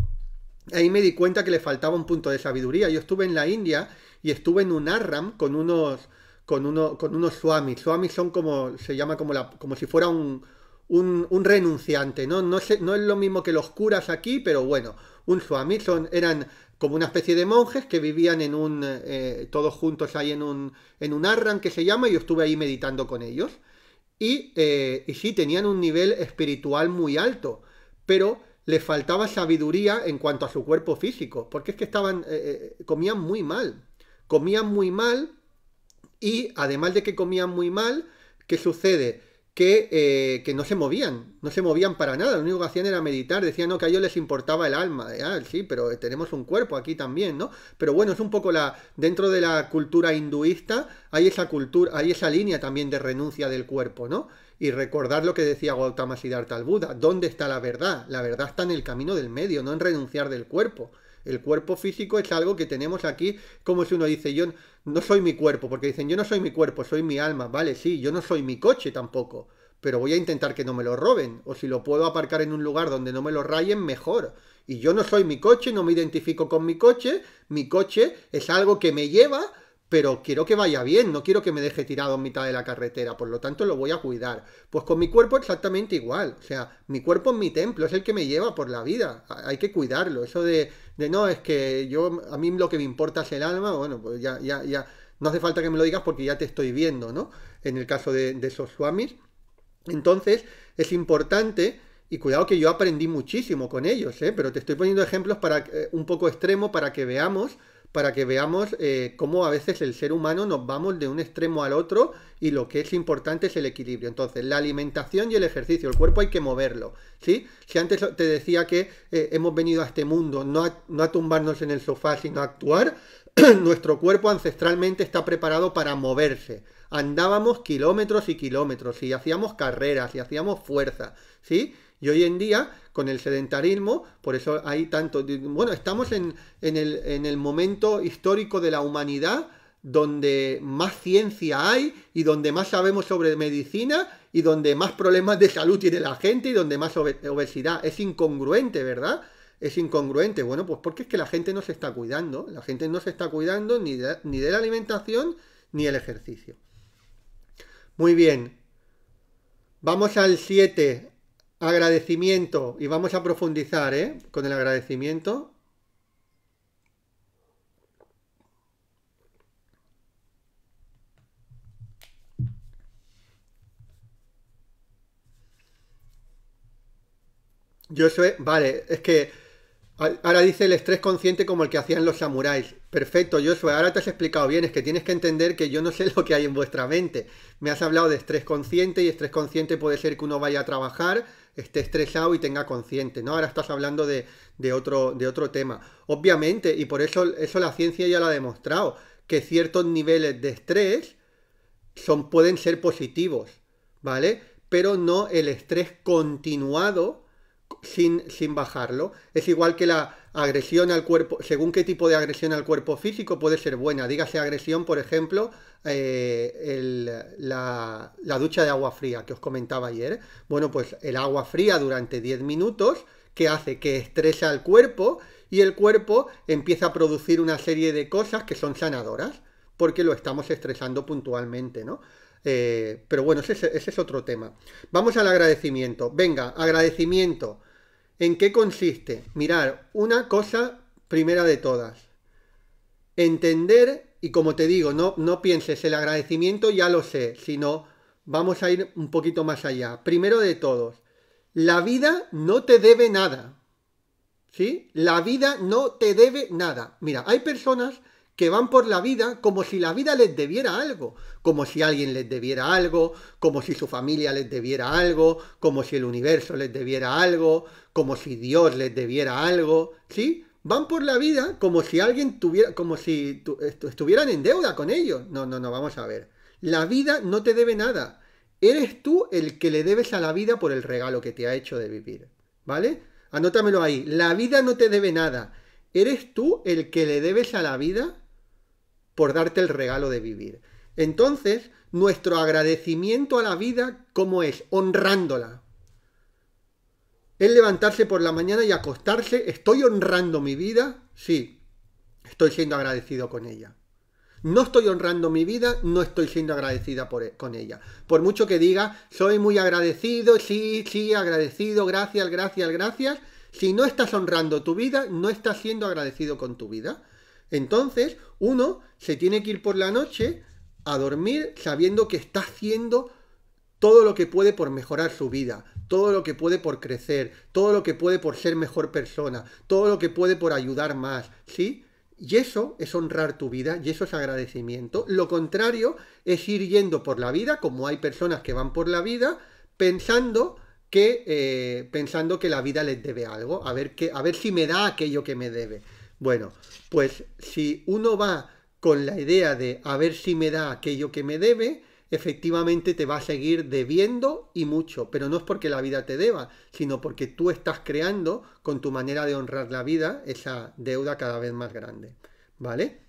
ahí me di cuenta que le faltaba un punto de sabiduría. Yo estuve en la India y estuve en un Arram con unos, con, uno, con unos swamis. Swamis son como, se llama como, la, como si fuera un, un, renunciante, ¿no? No, sé, no es lo mismo que los curas aquí, pero bueno, un suami eran como una especie de monjes que vivían en un, eh, todos juntos ahí en un, en un arran que se llama, y yo estuve ahí meditando con ellos. Y, eh, y sí, tenían un nivel espiritual muy alto, pero les faltaba sabiduría en cuanto a su cuerpo físico, porque es que estaban, eh, comían muy mal, comían muy mal, y además de que comían muy mal, ¿qué sucede? Eh, que, no se movían, no se movían para nada, lo único que hacían era meditar, decían no, que a ellos les importaba el alma, ah, sí, pero tenemos un cuerpo aquí también, ¿no? Pero bueno, es un poco la, dentro de la cultura hinduista hay esa cultura, hay esa línea también de renuncia del cuerpo, ¿no? Y recordar lo que decía Gautama Siddhartha al Buda, ¿dónde está la verdad? La verdad está en el camino del medio, no en renunciar del cuerpo. El cuerpo físico es algo que tenemos aquí, como si uno dice, yo no soy mi cuerpo, porque dicen, yo no soy mi cuerpo, soy mi alma. Vale, sí, yo no soy mi coche tampoco, pero voy a intentar que no me lo roben. O si lo puedo aparcar en un lugar donde no me lo rayen, mejor. Y yo no soy mi coche, no me identifico con mi coche, mi coche es algo que me lleva pero quiero que vaya bien, no quiero que me deje tirado en mitad de la carretera, por lo tanto lo voy a cuidar. Pues con mi cuerpo exactamente igual, o sea, mi cuerpo es mi templo, es el que me lleva por la vida, hay que cuidarlo, eso de, no, es que yo, a mí lo que me importa es el alma, bueno, pues ya, ya, ya, no hace falta que me lo digas porque ya te estoy viendo, ¿no? En el caso de, esos swamis. Entonces, es importante... Y cuidado que yo aprendí muchísimo con ellos, ¿eh? pero te estoy poniendo ejemplos para eh, un poco extremo para que veamos para que veamos eh, cómo a veces el ser humano nos vamos de un extremo al otro y lo que es importante es el equilibrio. Entonces, la alimentación y el ejercicio, el cuerpo hay que moverlo, ¿sí? Si antes te decía que eh, hemos venido a este mundo no a, no a tumbarnos en el sofá, sino a actuar, nuestro cuerpo ancestralmente está preparado para moverse. Andábamos kilómetros y kilómetros y hacíamos carreras y hacíamos fuerza, ¿sí? Y hoy en día con el sedentarismo, por eso hay tanto... Bueno, estamos en, el, el momento histórico de la humanidad donde más ciencia hay y donde más sabemos sobre medicina y donde más problemas de salud tiene la gente y donde más obesidad. Es incongruente, ¿verdad? Es incongruente. Bueno, pues porque es que la gente no se está cuidando. La gente no se está cuidando ni de, ni de la alimentación ni el ejercicio. Muy bien. Vamos al 7. Agradecimiento. Y vamos a profundizar, ¿eh? Con el agradecimiento. Yo soy... Vale, es que Ahora dice el estrés consciente como el que hacían los samuráis. Perfecto, Joshua, ahora te has explicado bien, es que tienes que entender que yo no sé lo que hay en vuestra mente. Me has hablado de estrés consciente y estrés consciente puede ser que uno vaya a trabajar, esté estresado y tenga consciente, ¿no? Ahora estás hablando de, otro, de otro tema. Obviamente, y por eso, eso la ciencia ya lo ha demostrado, que ciertos niveles de estrés son, pueden ser positivos, ¿vale? Pero no el estrés continuado sin, bajarlo. Es igual que la agresión al cuerpo, según qué tipo de agresión al cuerpo físico puede ser buena. Dígase agresión, por ejemplo, eh, la, ducha de agua fría que os comentaba ayer. Bueno, pues el agua fría durante 10 minutos, que hace? Que estresa al cuerpo y el cuerpo empieza a producir una serie de cosas que son sanadoras, porque lo estamos estresando puntualmente, ¿no? Eh, pero bueno, ese es otro tema. Vamos al agradecimiento. Venga, agradecimiento. ¿En qué consiste? Mirar, una cosa primera de todas. Entender, y como te digo, no, no pienses el agradecimiento, ya lo sé, sino vamos a ir un poquito más allá. Primero de todos, la vida no te debe nada. ¿Sí? La vida no te debe nada. Mira, hay personas que van por la vida como si la vida les debiera algo, como si alguien les debiera algo, como si su familia les debiera algo, como si el universo les debiera algo, como si Dios les debiera algo, ¿sí? Van por la vida como si alguien tuviera, como si estuvieran en deuda con ellos. No, no, no, vamos a ver. La vida no te debe nada. Eres tú el que le debes a la vida por el regalo que te ha hecho de vivir, ¿vale? Anótamelo ahí. La vida no te debe nada. Eres tú el que le debes a la vida por darte el regalo de vivir. Entonces, nuestro agradecimiento a la vida, ¿cómo es? Honrándola. El levantarse por la mañana y acostarse, ¿estoy honrando mi vida? Sí, estoy siendo agradecido con ella. No estoy honrando mi vida, no estoy siendo agradecida e, con ella. Por mucho que diga, soy muy agradecido, sí, sí, agradecido, gracias, gracias, gracias. Si no estás honrando tu vida, no estás siendo agradecido con tu vida. Entonces, uno se tiene que ir por la noche a dormir sabiendo que está haciendo todo lo que puede por mejorar su vida, todo lo que puede por crecer, todo lo que puede por ser mejor persona, todo lo que puede por ayudar más, ¿sí? Y eso es honrar tu vida y eso es agradecimiento. Lo contrario es ir yendo por la vida, como hay personas que van por la vida pensando que, eh, pensando que la vida les debe algo, a ver, que, a ver si me da aquello que me debe. Bueno, pues si uno va con la idea de a ver si me da aquello que me debe, efectivamente te va a seguir debiendo y mucho, pero no es porque la vida te deba, sino porque tú estás creando con tu manera de honrar la vida esa deuda cada vez más grande, ¿vale?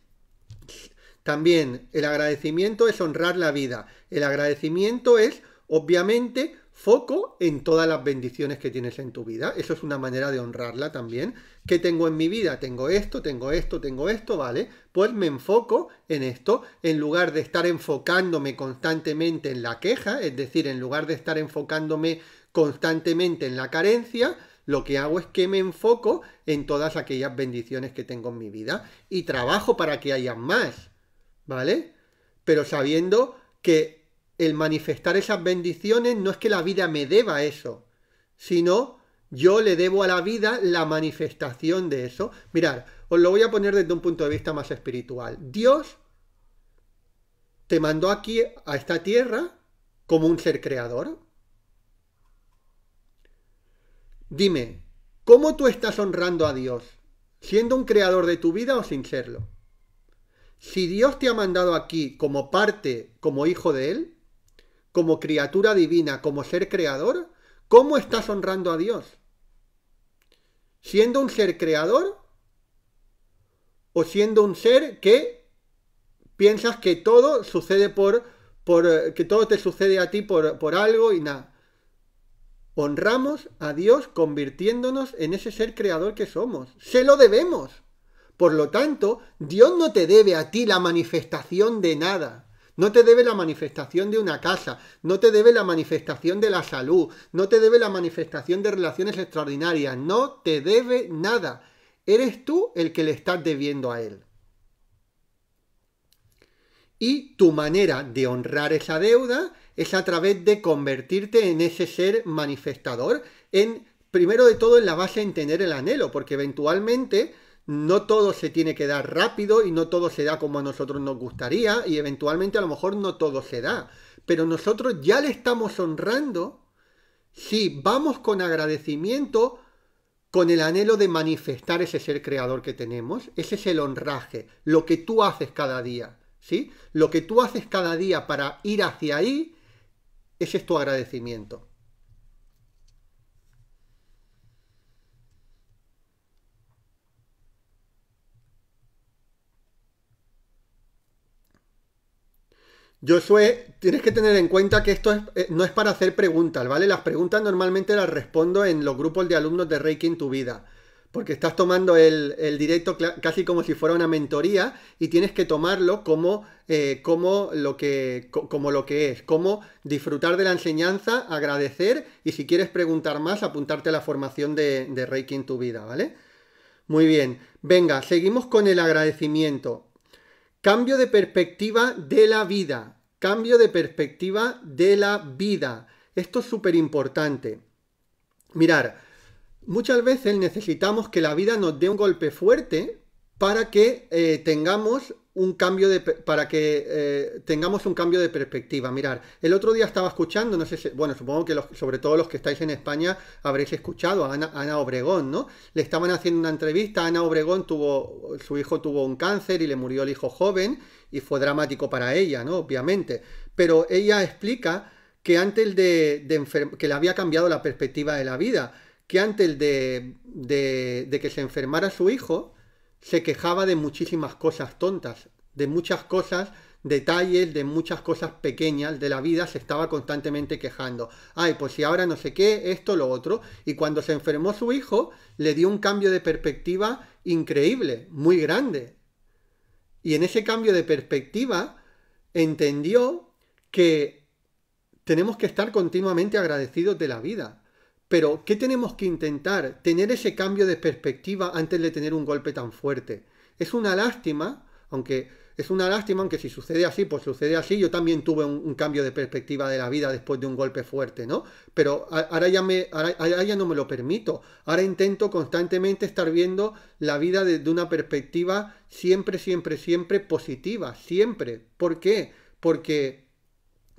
También el agradecimiento es honrar la vida. El agradecimiento es, obviamente, foco en todas las bendiciones que tienes en tu vida. Eso es una manera de honrarla también. ¿Qué tengo en mi vida? Tengo esto, tengo esto, tengo esto, ¿vale? Pues me enfoco en esto, en lugar de estar enfocándome constantemente en la queja, es decir, en lugar de estar enfocándome constantemente en la carencia, lo que hago es que me enfoco en todas aquellas bendiciones que tengo en mi vida y trabajo para que haya más, ¿vale? Pero sabiendo que el manifestar esas bendiciones no es que la vida me deba eso, sino yo le debo a la vida la manifestación de eso. Mirad, os lo voy a poner desde un punto de vista más espiritual. Dios te mandó aquí a esta tierra como un ser creador. Dime, ¿cómo tú estás honrando a Dios? ¿Siendo un creador de tu vida o sin serlo? Si Dios te ha mandado aquí como parte, como hijo de Él, como criatura divina, como ser creador, ¿cómo estás honrando a Dios? ¿Siendo un ser creador? ¿O siendo un ser que piensas que todo sucede por... por eh, que todo te sucede a ti por, por algo y nada? Honramos a Dios convirtiéndonos en ese ser creador que somos. Se lo debemos. Por lo tanto, Dios no te debe a ti la manifestación de nada no te debe la manifestación de una casa, no te debe la manifestación de la salud, no te debe la manifestación de relaciones extraordinarias, no te debe nada. Eres tú el que le estás debiendo a él. Y tu manera de honrar esa deuda es a través de convertirte en ese ser manifestador, en primero de todo en la base en tener el anhelo, porque eventualmente no todo se tiene que dar rápido y no todo se da como a nosotros nos gustaría y eventualmente a lo mejor no todo se da. Pero nosotros ya le estamos honrando si vamos con agradecimiento, con el anhelo de manifestar ese ser creador que tenemos. Ese es el honraje, lo que tú haces cada día. ¿sí? Lo que tú haces cada día para ir hacia ahí, ese es tu agradecimiento. Josué, tienes que tener en cuenta que esto eh, no es para hacer preguntas, ¿vale? Las preguntas normalmente las respondo en los grupos de alumnos de Reiki en tu vida, porque estás tomando el, directo casi como si fuera una mentoría y tienes que tomarlo como, eh, como, lo que, como lo que es, como disfrutar de la enseñanza, agradecer y si quieres preguntar más, apuntarte a la formación de, de Reiki en tu vida, ¿vale? Muy bien, venga, seguimos con el agradecimiento. Cambio de perspectiva de la vida. Cambio de perspectiva de la vida. Esto es súper importante. Mirar, muchas veces necesitamos que la vida nos dé un golpe fuerte para que eh, tengamos un cambio de para que eh, tengamos un cambio de perspectiva. Mirar, el otro día estaba escuchando, no sé si, bueno, supongo que sobre todo los que estáis en España habréis escuchado a Ana, Obregón, ¿no? Le estaban haciendo una entrevista, Ana Obregón tuvo, su hijo tuvo un cáncer y le murió el hijo joven y fue dramático para ella, ¿no? Obviamente. Pero ella explica que antes de, de que le había cambiado la perspectiva de la vida, que antes de, de que se enfermara su hijo, se quejaba de muchísimas cosas tontas, de muchas cosas, detalles, de muchas cosas pequeñas de la vida, se estaba constantemente quejando. Ay, pues si ahora no sé qué, esto, lo otro. Y cuando se enfermó su hijo, le dio un cambio de perspectiva increíble, muy grande. Y en ese cambio de perspectiva entendió que tenemos que estar continuamente agradecidos de la vida pero, ¿qué tenemos que intentar? Tener ese cambio de perspectiva antes de tener un golpe tan fuerte. Es una lástima, aunque es una lástima, aunque si sucede así, pues sucede así. Yo también tuve un, cambio de perspectiva de la vida después de un golpe fuerte, ¿no? Pero ahora ya, me, ya no me lo permito. Ahora intento constantemente estar viendo la vida desde una perspectiva siempre, siempre, siempre positiva. Siempre. ¿Por qué? Porque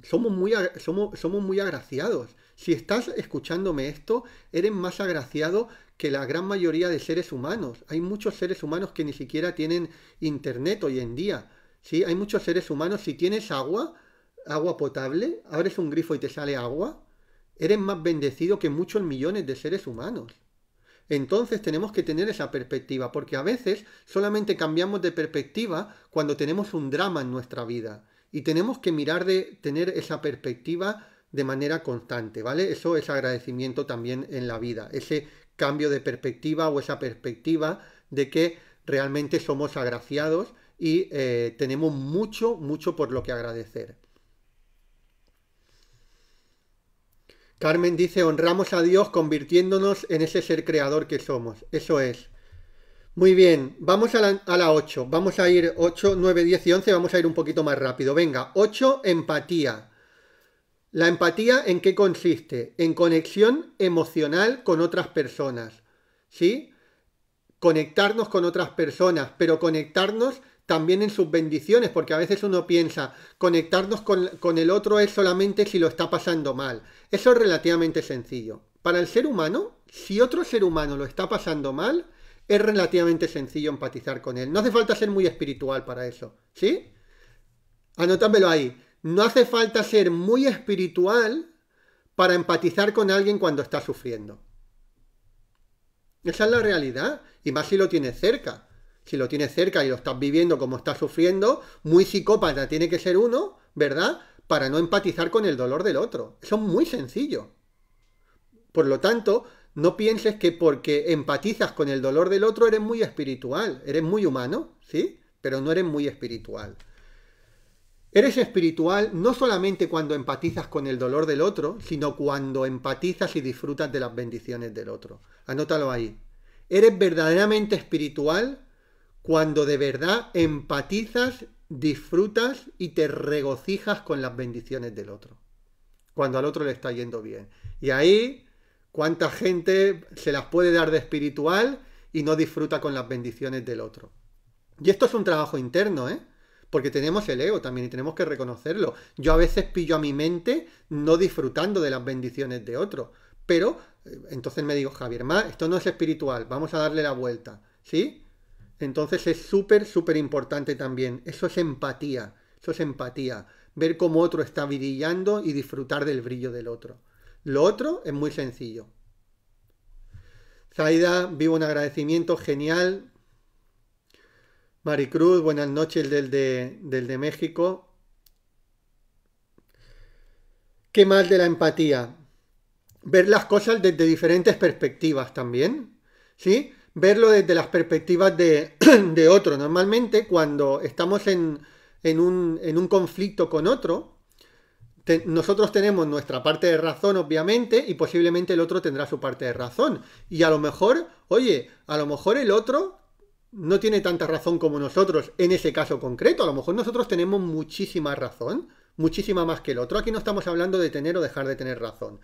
somos muy, somos, somos muy agraciados. Si estás escuchándome esto, eres más agraciado que la gran mayoría de seres humanos. Hay muchos seres humanos que ni siquiera tienen internet hoy en día. ¿sí? Hay muchos seres humanos, si tienes agua, agua potable, abres un grifo y te sale agua, eres más bendecido que muchos millones de seres humanos. Entonces tenemos que tener esa perspectiva, porque a veces solamente cambiamos de perspectiva cuando tenemos un drama en nuestra vida. Y tenemos que mirar de tener esa perspectiva de manera constante, ¿vale? Eso es agradecimiento también en la vida, ese cambio de perspectiva o esa perspectiva de que realmente somos agraciados y eh, tenemos mucho, mucho por lo que agradecer. Carmen dice, honramos a Dios convirtiéndonos en ese ser creador que somos. Eso es. Muy bien, vamos a la, a la 8. Vamos a ir 8, 9, 10 y 11. Vamos a ir un poquito más rápido. Venga, 8, empatía. La empatía en qué consiste? En conexión emocional con otras personas, ¿sí? Conectarnos con otras personas, pero conectarnos también en sus bendiciones, porque a veces uno piensa, conectarnos con, el otro es solamente si lo está pasando mal. Eso es relativamente sencillo. Para el ser humano, si otro ser humano lo está pasando mal, es relativamente sencillo empatizar con él. No hace falta ser muy espiritual para eso, ¿sí? Anótamelo ahí no hace falta ser muy espiritual para empatizar con alguien cuando está sufriendo. Esa es la realidad, y más si lo tienes cerca. Si lo tienes cerca y lo estás viviendo como estás sufriendo, muy psicópata tiene que ser uno, ¿verdad? Para no empatizar con el dolor del otro. Eso es muy sencillo. Por lo tanto, no pienses que porque empatizas con el dolor del otro eres muy espiritual, eres muy humano, ¿sí? Pero no eres muy espiritual. Eres espiritual no solamente cuando empatizas con el dolor del otro, sino cuando empatizas y disfrutas de las bendiciones del otro. Anótalo ahí. Eres verdaderamente espiritual cuando de verdad empatizas, disfrutas y te regocijas con las bendiciones del otro. Cuando al otro le está yendo bien. Y ahí, ¿cuánta gente se las puede dar de espiritual y no disfruta con las bendiciones del otro? Y esto es un trabajo interno, ¿eh? porque tenemos el ego también y tenemos que reconocerlo. Yo a veces pillo a mi mente no disfrutando de las bendiciones de otro, pero eh, entonces me digo, Javier, más, esto no es espiritual, vamos a darle la vuelta, ¿sí? Entonces es súper, súper importante también. Eso es empatía, eso es empatía. Ver cómo otro está brillando y disfrutar del brillo del otro. Lo otro es muy sencillo. Zaida, vivo un agradecimiento genial Maricruz, buenas noches del de, México. ¿Qué más de la empatía? Ver las cosas desde diferentes perspectivas también, ¿sí? Verlo desde las perspectivas de, otro. Normalmente cuando estamos en, un, en un conflicto con otro, nosotros tenemos nuestra parte de razón, obviamente, y posiblemente el otro tendrá su parte de razón. Y a lo mejor, oye, a lo mejor el otro no tiene tanta razón como nosotros en ese caso concreto. A lo mejor nosotros tenemos muchísima razón, muchísima más que el otro. Aquí no estamos hablando de tener o dejar de tener razón.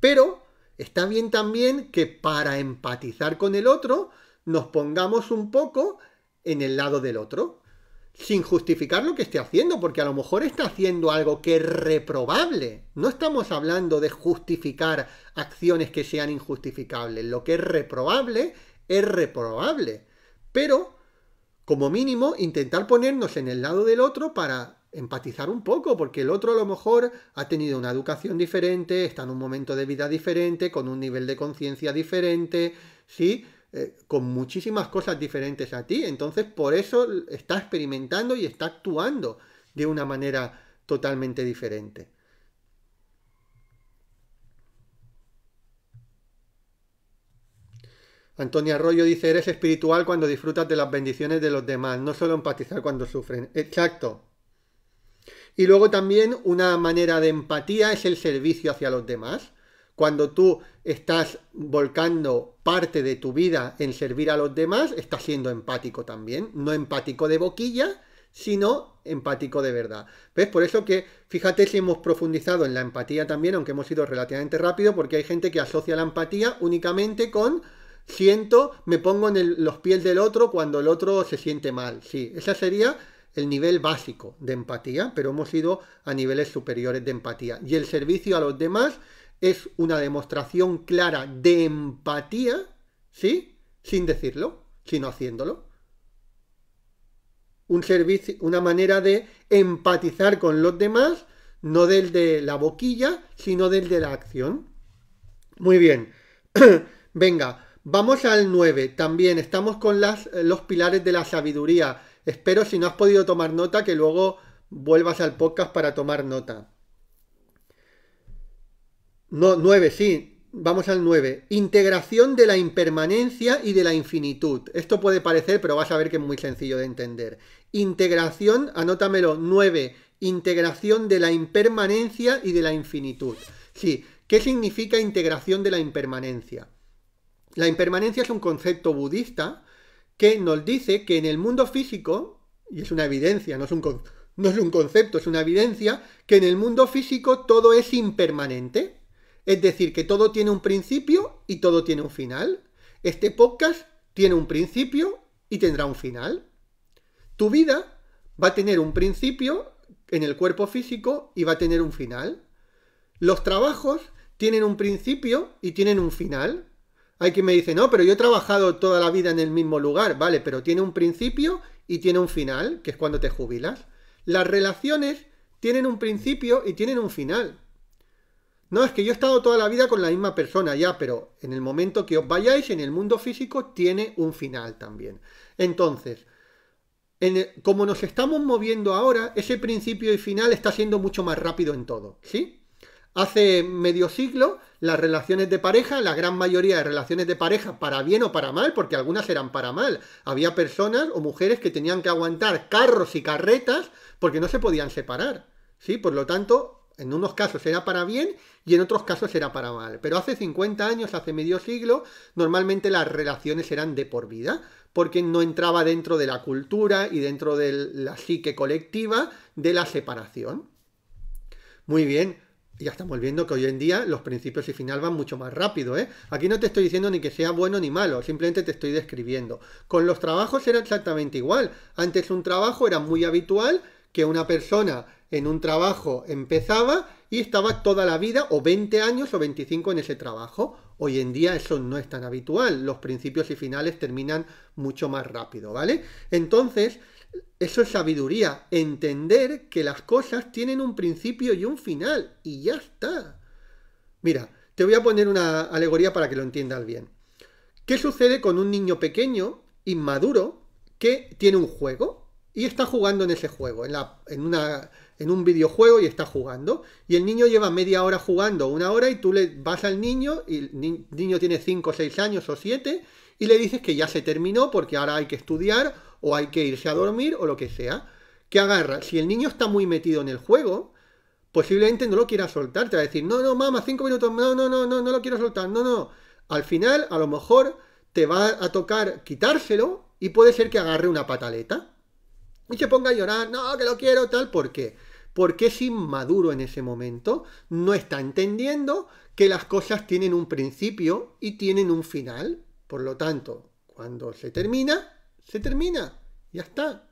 Pero está bien también que para empatizar con el otro nos pongamos un poco en el lado del otro, sin justificar lo que esté haciendo, porque a lo mejor está haciendo algo que es reprobable. No estamos hablando de justificar acciones que sean injustificables. Lo que es reprobable es reprobable. Pero, como mínimo, intentar ponernos en el lado del otro para empatizar un poco, porque el otro a lo mejor ha tenido una educación diferente, está en un momento de vida diferente, con un nivel de conciencia diferente, ¿sí? Eh, con muchísimas cosas diferentes a ti. Entonces, por eso está experimentando y está actuando de una manera totalmente diferente. Antonio Arroyo dice, eres espiritual cuando disfrutas de las bendiciones de los demás, no solo empatizar cuando sufren. Exacto. Y luego también una manera de empatía es el servicio hacia los demás. Cuando tú estás volcando parte de tu vida en servir a los demás, estás siendo empático también. No empático de boquilla, sino empático de verdad. ¿Ves? Por eso que fíjate si hemos profundizado en la empatía también, aunque hemos ido relativamente rápido, porque hay gente que asocia la empatía únicamente con siento, me pongo en los pies del otro cuando el otro se siente mal. Sí, ese sería el nivel básico de empatía, pero hemos ido a niveles superiores de empatía. Y el servicio a los demás es una demostración clara de empatía, ¿sí? Sin decirlo, sino haciéndolo. Un servicio, una manera de empatizar con los demás, no del de la boquilla, sino del de la acción. Muy bien. Venga, Vamos al 9. También estamos con eh, los pilares de la sabiduría. Espero si no has podido tomar nota que luego vuelvas al podcast para tomar nota. No, 9, sí. Vamos al 9. Integración de la impermanencia y de la infinitud. Esto puede parecer, pero vas a ver que es muy sencillo de entender. Integración, anótamelo, 9. Integración de la impermanencia y de la infinitud. Sí, ¿qué significa integración de la impermanencia? La impermanencia es un concepto budista que nos dice que en el mundo físico, y es una evidencia, no es un, concepto, es una evidencia, que en el mundo físico todo es impermanente. Es decir, que todo tiene un principio y todo tiene un final. Este podcast tiene un principio y tendrá un final. Tu vida va a tener un principio en el cuerpo físico y va a tener un final. Los trabajos tienen un principio y tienen un final. Hay quien me dice, no, pero yo he trabajado toda la vida en el mismo lugar, vale, pero tiene un principio y tiene un final, que es cuando te jubilas. Las relaciones tienen un principio y tienen un final. No, es que yo he estado toda la vida con la misma persona ya, pero en el momento que os vayáis en el mundo físico tiene un final también. Entonces, como nos estamos moviendo ahora, ese principio y final está siendo mucho más rápido en todo, ¿sí? Hace medio siglo, las relaciones de pareja, la gran mayoría de relaciones de pareja, para bien o para mal, porque algunas eran para mal. Había personas o mujeres que tenían que aguantar carros y carretas porque no se podían separar. ¿sí? Por lo tanto, en unos casos era para bien y en otros casos era para mal. Pero hace 50 años, hace medio siglo, normalmente las relaciones eran de por vida, porque no entraba dentro de la cultura y dentro de la psique colectiva de la separación. Muy bien, ya estamos viendo que hoy en día los principios y final van mucho más rápido. ¿eh? Aquí no te estoy diciendo ni que sea bueno ni malo, simplemente te estoy describiendo. Con los trabajos era exactamente igual. Antes un trabajo era muy habitual que una persona en un trabajo empezaba y estaba toda la vida o 20 años o 25 en ese trabajo. Hoy en día eso no es tan habitual. Los principios y finales terminan mucho más rápido, ¿vale? Entonces, eso es sabiduría, entender que las cosas tienen un principio y un final, y ya está. Mira, te voy a poner una alegoría para que lo entiendas bien. ¿Qué sucede con un niño pequeño, inmaduro, que tiene un juego y está jugando en ese juego, en, la, en, una, en un videojuego y está jugando? Y el niño lleva media hora jugando, una hora, y tú le vas al niño, y el niño tiene 5, 6 años o 7, y le dices que ya se terminó porque ahora hay que estudiar o hay que irse a dormir o lo que sea, que agarra, si el niño está muy metido en el juego, posiblemente no lo quiera soltar, te va a decir, no, no, mamá, cinco minutos, no, no, no, no, no lo quiero soltar, no, no. Al final, a lo mejor te va a tocar quitárselo y puede ser que agarre una pataleta y se ponga a llorar, no, que lo quiero, tal, ¿por qué? Porque es inmaduro en ese momento, no está entendiendo que las cosas tienen un principio y tienen un final. Por lo tanto, cuando se termina, se termina. Ya está.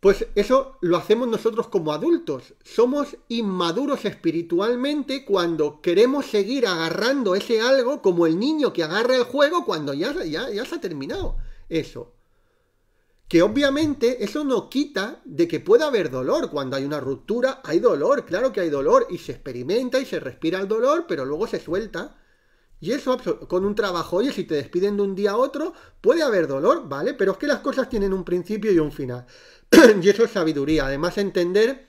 Pues eso lo hacemos nosotros como adultos. Somos inmaduros espiritualmente cuando queremos seguir agarrando ese algo como el niño que agarra el juego cuando ya, ya, ya se ha terminado eso. Que obviamente eso no quita de que pueda haber dolor. Cuando hay una ruptura hay dolor, claro que hay dolor y se experimenta y se respira el dolor, pero luego se suelta y eso con un trabajo, oye, si te despiden de un día a otro, puede haber dolor, ¿vale? Pero es que las cosas tienen un principio y un final. y eso es sabiduría. Además, entender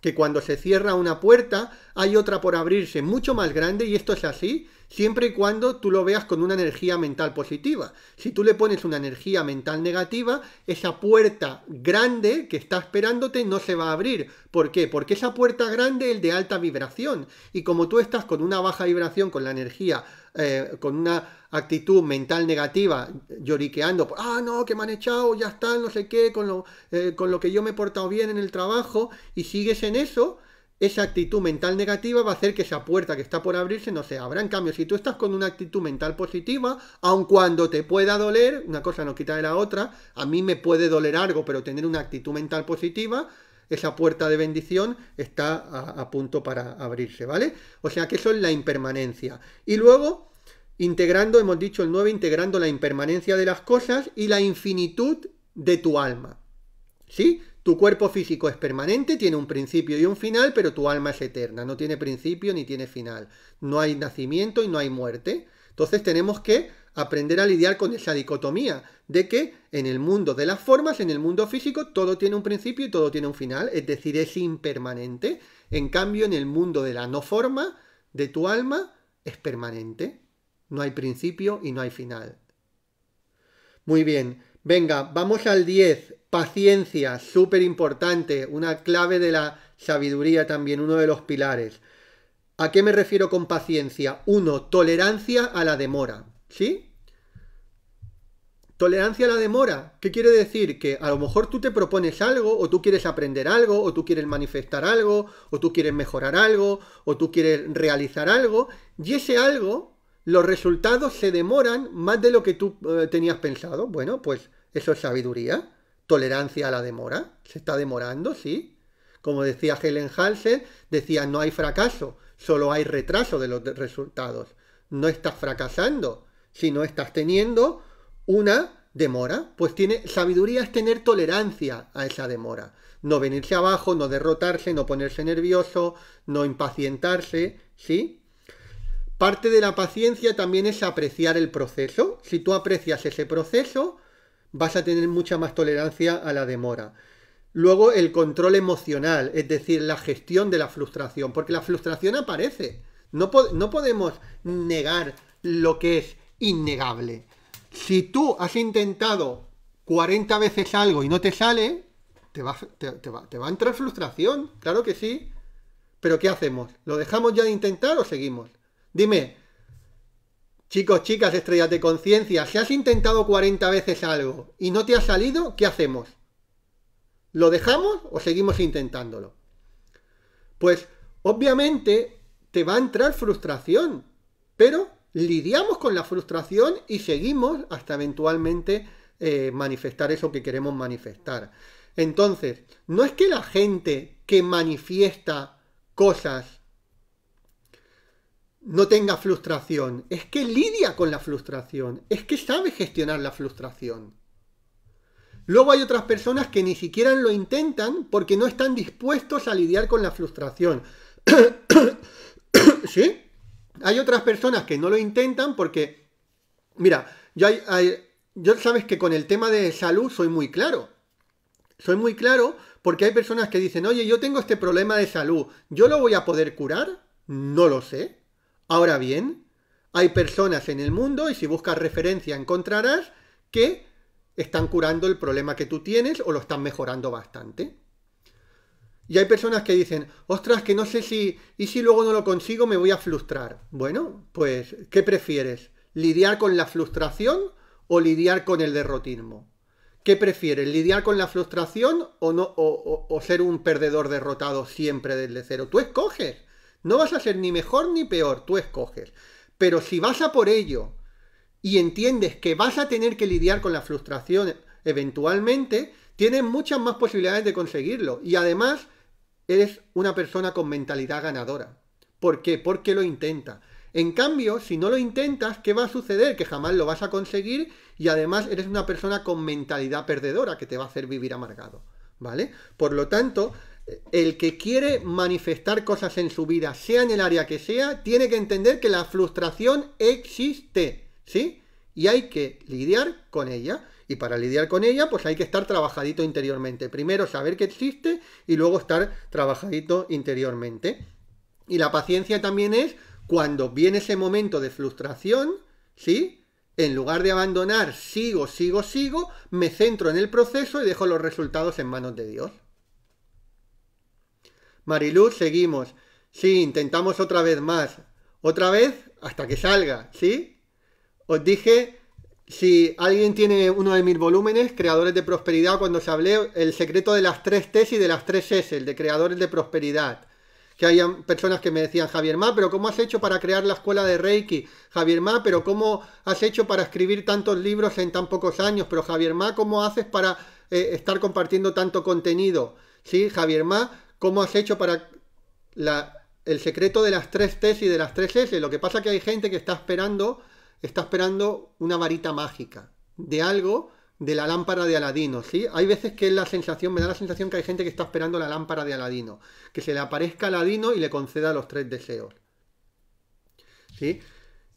que cuando se cierra una puerta, hay otra por abrirse mucho más grande, y esto es así, siempre y cuando tú lo veas con una energía mental positiva. Si tú le pones una energía mental negativa, esa puerta grande que está esperándote no se va a abrir. ¿Por qué? Porque esa puerta grande es de alta vibración. Y como tú estás con una baja vibración, con la energía eh, con una actitud mental negativa, lloriqueando, ah, no, que me han echado, ya está, no sé qué, con lo, eh, con lo que yo me he portado bien en el trabajo, y sigues en eso, esa actitud mental negativa va a hacer que esa puerta que está por abrirse no se abra. En cambio, si tú estás con una actitud mental positiva, aun cuando te pueda doler, una cosa no quita de la otra, a mí me puede doler algo, pero tener una actitud mental positiva, esa puerta de bendición está a, punto para abrirse, ¿vale? O sea que eso es la impermanencia. Y luego, integrando, hemos dicho el 9, integrando la impermanencia de las cosas y la infinitud de tu alma. ¿Sí? Tu cuerpo físico es permanente, tiene un principio y un final, pero tu alma es eterna, no tiene principio ni tiene final. No hay nacimiento y no hay muerte. Entonces tenemos que aprender a lidiar con esa dicotomía de que en el mundo de las formas, en el mundo físico, todo tiene un principio y todo tiene un final, es decir, es impermanente. En cambio, en el mundo de la no forma, de tu alma, es permanente. No hay principio y no hay final. Muy bien, venga, vamos al 10. Paciencia, súper importante, una clave de la sabiduría también, uno de los pilares. ¿A qué me refiero con paciencia? Uno, tolerancia a la demora, ¿sí? Tolerancia a la demora. ¿Qué quiere decir? Que a lo mejor tú te propones algo, o tú quieres aprender algo, o tú quieres manifestar algo, o tú quieres mejorar algo, o tú quieres realizar algo, y ese algo, los resultados se demoran más de lo que tú eh, tenías pensado. Bueno, pues eso es sabiduría tolerancia a la demora. Se está demorando, sí. Como decía Helen Hansen, decía, no hay fracaso, solo hay retraso de los resultados. No estás fracasando, sino estás teniendo una demora. Pues tiene, sabiduría es tener tolerancia a esa demora. No venirse abajo, no derrotarse, no ponerse nervioso, no impacientarse, ¿sí? Parte de la paciencia también es apreciar el proceso. Si tú aprecias ese proceso, vas a tener mucha más tolerancia a la demora. Luego el control emocional, es decir, la gestión de la frustración, porque la frustración aparece. No, podemos negar lo que es innegable. Si tú has intentado 40 veces algo y no te sale, te te va a entrar frustración, claro que sí. Pero ¿qué hacemos? ¿Lo dejamos ya de intentar o seguimos? Dime, Chicos, chicas, estrellas de conciencia, si has intentado 40 veces algo y no te ha salido, ¿qué hacemos? ¿Lo dejamos o seguimos intentándolo? Pues obviamente te va a entrar frustración, pero lidiamos con la frustración y seguimos hasta eventualmente eh, manifestar eso que queremos manifestar. Entonces, no es que la gente que manifiesta cosas no tenga frustración, es que lidia con la frustración, es que sabe gestionar la frustración. Luego hay otras personas que ni siquiera lo intentan porque no están dispuestos a lidiar con la frustración. ¿Sí? Hay otras personas que no lo intentan porque, mira, yo, yo sabes que con el tema de salud soy muy claro. Soy muy claro porque hay personas que dicen, oye, yo tengo este problema de salud, ¿yo lo voy a poder curar? No lo sé. Ahora bien, hay personas en el mundo, y si buscas referencia encontrarás, que están curando el problema que tú tienes o lo están mejorando bastante. Y hay personas que dicen, ostras, que no sé si, y si luego no lo consigo me voy a frustrar. Bueno, pues, ¿qué prefieres? ¿Lidiar con la frustración o lidiar con el derrotismo? ¿Qué prefieres? ¿Lidiar con la frustración o, no, o ser un perdedor derrotado siempre desde cero? Tú escoges. No vas a ser ni mejor ni peor, tú escoges. Pero si vas a por ello y entiendes que vas a tener que lidiar con la frustración eventualmente, tienes muchas más posibilidades de conseguirlo. Y además, eres una persona con mentalidad ganadora. ¿Por qué? Porque lo intenta. En cambio, si no lo intentas, ¿qué va a suceder? Que jamás lo vas a conseguir y además eres una persona con mentalidad perdedora que te va a hacer vivir amargado. ¿Vale? Por lo tanto, el que quiere manifestar cosas en su vida, sea en el área que sea, tiene que entender que la frustración existe, ¿sí? Y hay que lidiar con ella. Y para lidiar con ella, pues hay que estar trabajadito interiormente. Primero saber que existe y luego estar trabajadito interiormente. Y la paciencia también es cuando viene ese momento de frustración, ¿sí? En lugar de abandonar, sigo, sigo, sigo, me centro en el proceso y dejo los resultados en manos de Dios. Mariluz, seguimos. Sí, intentamos otra vez más. Otra vez hasta que salga, ¿sí? Os dije, si alguien tiene uno de mis volúmenes, Creadores de Prosperidad, cuando os hablé, el secreto de las tres T's y de las tres S, el de Creadores de Prosperidad. Que hayan personas que me decían, Javier Ma, pero ¿cómo has hecho para crear la escuela de Reiki? Javier Ma, pero ¿cómo has hecho para escribir tantos libros en tan pocos años? Pero Javier Ma, ¿cómo haces para eh, estar compartiendo tanto contenido? Sí, Javier Ma, cómo has hecho para el secreto de las tres T's y de las tres S. Lo que pasa es que hay gente que está esperando, está esperando una varita mágica de algo de la lámpara de Aladino, ¿sí? Hay veces que la sensación, me da la sensación que hay gente que está esperando la lámpara de Aladino, que se le aparezca Aladino y le conceda los tres deseos. ¿Sí?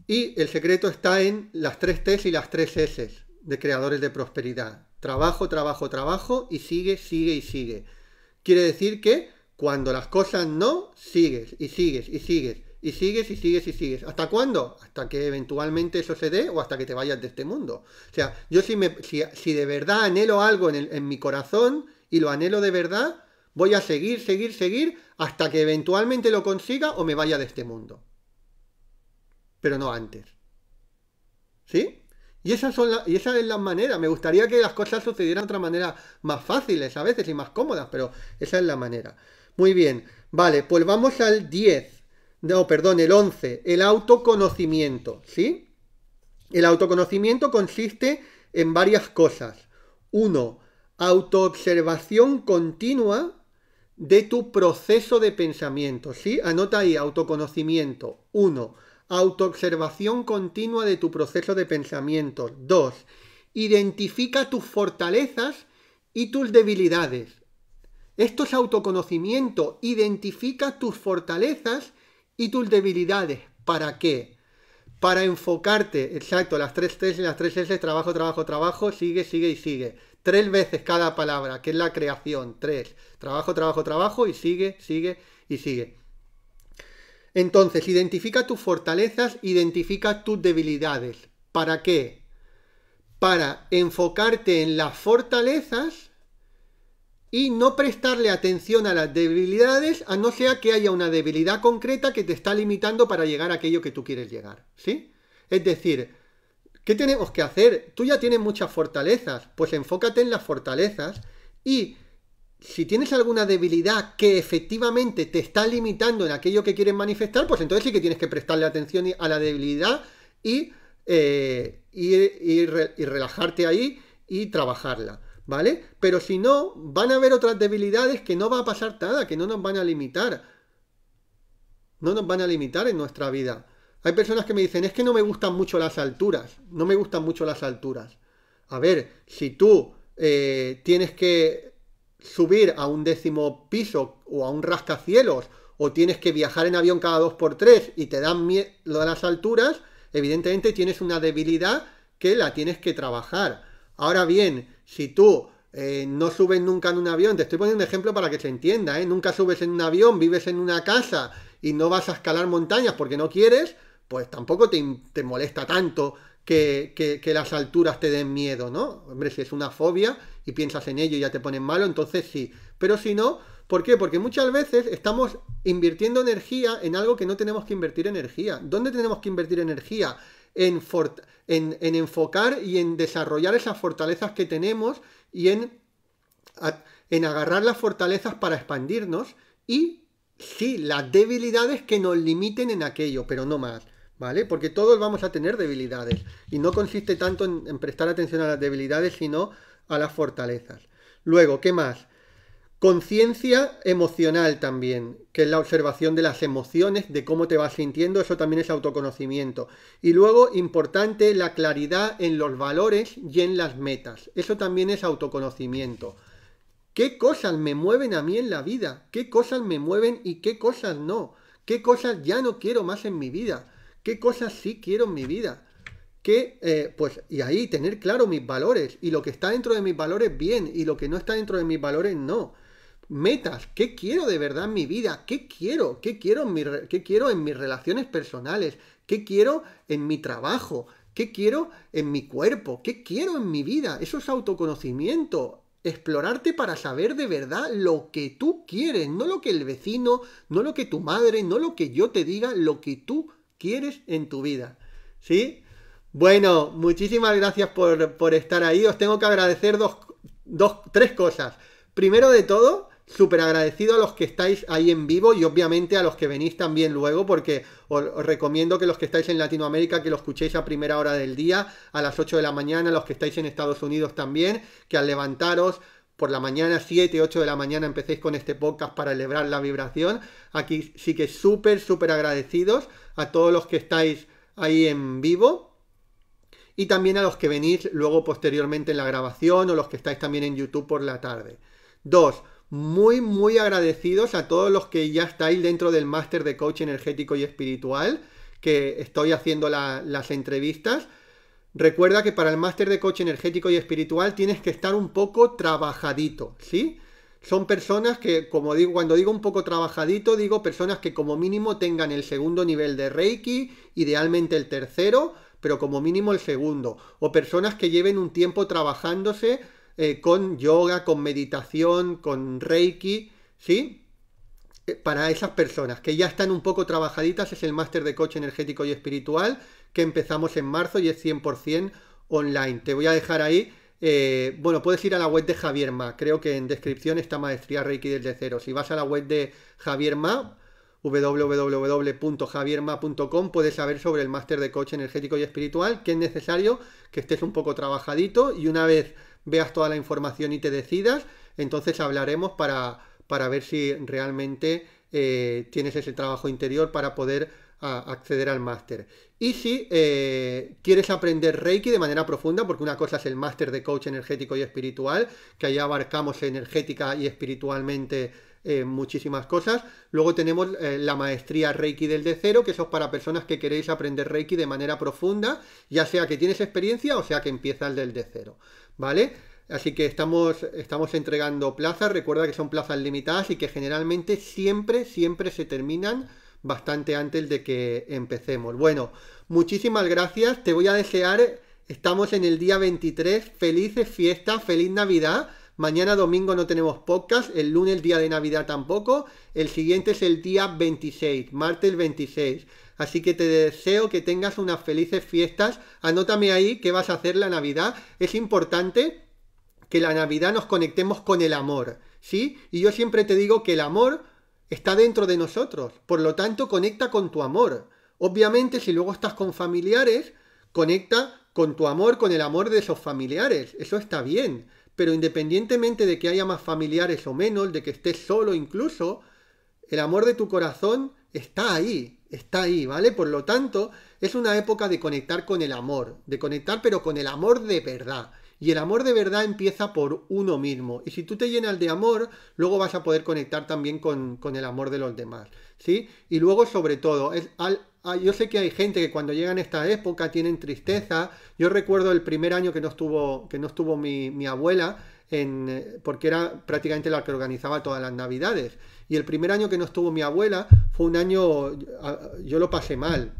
Y el secreto está en las tres T's y las tres S's de creadores de prosperidad. Trabajo, trabajo, trabajo y sigue, sigue y sigue. Quiere decir que cuando las cosas no, sigues y sigues y sigues y sigues y sigues y sigues. ¿Hasta cuándo? Hasta que eventualmente eso se dé o hasta que te vayas de este mundo. O sea, yo si, me, si, de verdad anhelo algo en, el, en mi corazón y lo anhelo de verdad, voy a seguir, seguir, seguir hasta que eventualmente lo consiga o me vaya de este mundo. Pero no antes. ¿Sí? Y, esas son y esa es la manera. Me gustaría que las cosas sucedieran de otra manera más fáciles a veces y más cómodas, pero esa es la manera. Muy bien. Vale, pues vamos al 10. No, perdón, el 11. El autoconocimiento, ¿sí? El autoconocimiento consiste en varias cosas. Uno, autoobservación continua de tu proceso de pensamiento, ¿sí? Anota ahí, autoconocimiento. Uno, autoobservación continua de tu proceso de pensamiento. Dos, identifica tus fortalezas y tus debilidades. Esto es autoconocimiento. Identifica tus fortalezas y tus debilidades. ¿Para qué? Para enfocarte, exacto, las tres y las tres S, trabajo, trabajo, trabajo, sigue, sigue y sigue. Tres veces cada palabra, que es la creación. Tres. Trabajo, trabajo, trabajo y sigue, sigue y sigue. Entonces, identifica tus fortalezas, identifica tus debilidades. ¿Para qué? Para enfocarte en las fortalezas y no prestarle atención a las debilidades a no sea que haya una debilidad concreta que te está limitando para llegar a aquello que tú quieres llegar, ¿sí? Es decir, ¿qué tenemos que hacer? Tú ya tienes muchas fortalezas, pues enfócate en las fortalezas y si tienes alguna debilidad que efectivamente te está limitando en aquello que quieres manifestar, pues entonces sí que tienes que prestarle atención a la debilidad y, eh, y relajarte ahí y trabajarla. ¿vale? Pero si no, van a haber otras debilidades que no va a pasar nada, que no nos van a limitar. No nos van a limitar en nuestra vida. Hay personas que me dicen, es que no me gustan mucho las alturas, no me gustan mucho las alturas. A ver, si tú eh, tienes que subir a un décimo piso o a un rascacielos o tienes que viajar en avión cada dos por tres y te dan miedo a las alturas, evidentemente tienes una debilidad que la tienes que trabajar. Ahora bien, si tú eh, no subes nunca en un avión, te estoy poniendo un ejemplo para que se entienda, ¿eh? nunca subes en un avión, vives en una casa y no vas a escalar montañas porque no quieres, pues tampoco te, molesta tanto que, que, las alturas te den miedo, ¿no? Hombre, si es una fobia y piensas en ello y ya te ponen malo, entonces sí. Pero si no, ¿por qué? Porque muchas veces estamos invirtiendo energía en algo que no tenemos que invertir energía. ¿Dónde tenemos que invertir energía? en, en, enfocar y en desarrollar esas fortalezas que tenemos y en, en agarrar las fortalezas para expandirnos y sí, las debilidades que nos limiten en aquello, pero no más. ¿Vale? Porque todos vamos a tener debilidades. Y no consiste tanto en prestar atención a las debilidades, sino a las fortalezas. Luego, ¿qué más? Conciencia emocional también, que es la observación de las emociones, de cómo te vas sintiendo, eso también es autoconocimiento. Y luego, importante, la claridad en los valores y en las metas, eso también es autoconocimiento. ¿Qué cosas me mueven a mí en la vida? ¿Qué cosas me mueven y qué cosas no? ¿Qué cosas ya no quiero más en mi vida? ¿Qué cosas sí quiero en mi vida? que, eh, pues, y ahí tener claro mis valores y lo que está dentro de mis valores bien y lo que no está dentro de mis valores no metas, qué quiero de verdad en mi vida, qué quiero, qué quiero en, quiero en mis relaciones personales, qué quiero en mi trabajo, qué quiero en mi cuerpo, qué quiero en mi vida. Eso es autoconocimiento, explorarte para saber de verdad lo que tú quieres, no lo que el vecino, no lo que tu madre, no lo que yo te diga, lo que tú quieres en tu vida. ¿Sí? Bueno, muchísimas gracias por, estar ahí. Os tengo que agradecer dos, tres cosas. Primero de todo, súper agradecido a los que estáis ahí en vivo y obviamente a los que venís también luego, porque os, recomiendo que los que estáis en Latinoamérica, que lo escuchéis a primera hora del día, a las 8 de la mañana, los que estáis en Estados Unidos también, que al levantaros por la mañana, 7, 8 de la mañana, empecéis con este podcast para celebrar la vibración. Aquí sí que súper, súper agradecidos a todos los que estáis ahí en vivo y también a los que venís luego posteriormente en la grabación o los que estáis también en YouTube por la tarde. Dos, muy, muy agradecidos a todos los que ya estáis dentro del máster de coach energético y espiritual, que estoy haciendo las entrevistas. Recuerda que para el máster de coach energético y espiritual tienes que estar un poco trabajadito, ¿sí? Son personas que, como digo, cuando digo un poco trabajadito, digo personas que como mínimo tengan el segundo nivel de Reiki, idealmente el tercero, pero como mínimo el segundo. O personas que lleven un tiempo trabajándose eh, con yoga, con meditación, con reiki, ¿sí? Eh, para esas personas que ya están un poco trabajaditas es el máster de coche energético y espiritual que empezamos en marzo y es 100% online. Te voy a dejar ahí. Eh, bueno, puedes ir a la web de Javier Ma. Creo que en descripción está Maestría Reiki desde cero. Si vas a la web de Javier Ma, www.javierma.com puedes saber sobre el máster de coche energético y espiritual, que es necesario que estés un poco trabajadito y una vez veas toda la información y te decidas, entonces hablaremos para, ver si realmente eh, tienes ese trabajo interior para poder acceder al máster. Y si eh, quieres aprender Reiki de manera profunda, porque una cosa es el máster de coach energético y espiritual, que ahí abarcamos energética y espiritualmente eh, muchísimas cosas. Luego tenemos la maestría Reiki del de cero, que eso es para personas que queréis aprender Reiki de manera profunda, ya sea que tienes experiencia o sea que empiezas del de cero. ¿vale? Así que estamos, estamos entregando plazas, recuerda que son plazas limitadas y que generalmente siempre, siempre se terminan bastante antes de que empecemos. Bueno, muchísimas gracias, te voy a desear, estamos en el día 23, felices fiestas, feliz Navidad. Mañana domingo no tenemos podcast, el lunes día de Navidad tampoco, el siguiente es el día 26, martes 26. Así que te deseo que tengas unas felices fiestas. Anótame ahí qué vas a hacer la Navidad. Es importante que la Navidad nos conectemos con el amor, ¿sí? Y yo siempre te digo que el amor está dentro de nosotros. Por lo tanto, conecta con tu amor. Obviamente, si luego estás con familiares, conecta con tu amor, con el amor de esos familiares. Eso está bien. Pero independientemente de que haya más familiares o menos, de que estés solo incluso, el amor de tu corazón está ahí está ahí, ¿vale? Por lo tanto, es una época de conectar con el amor, de conectar pero con el amor de verdad. Y el amor de verdad empieza por uno mismo. Y si tú te llenas de amor, luego vas a poder conectar también con, el amor de los demás. ¿Sí? Y luego, sobre todo, es yo sé que hay gente que cuando llegan a esta época tienen tristeza. Yo recuerdo el primer año que no estuvo, que no estuvo mi, mi abuela, eh, porque era prácticamente la que organizaba todas las navidades. Y el primer año que no estuvo mi abuela fue un año, yo lo pasé mal.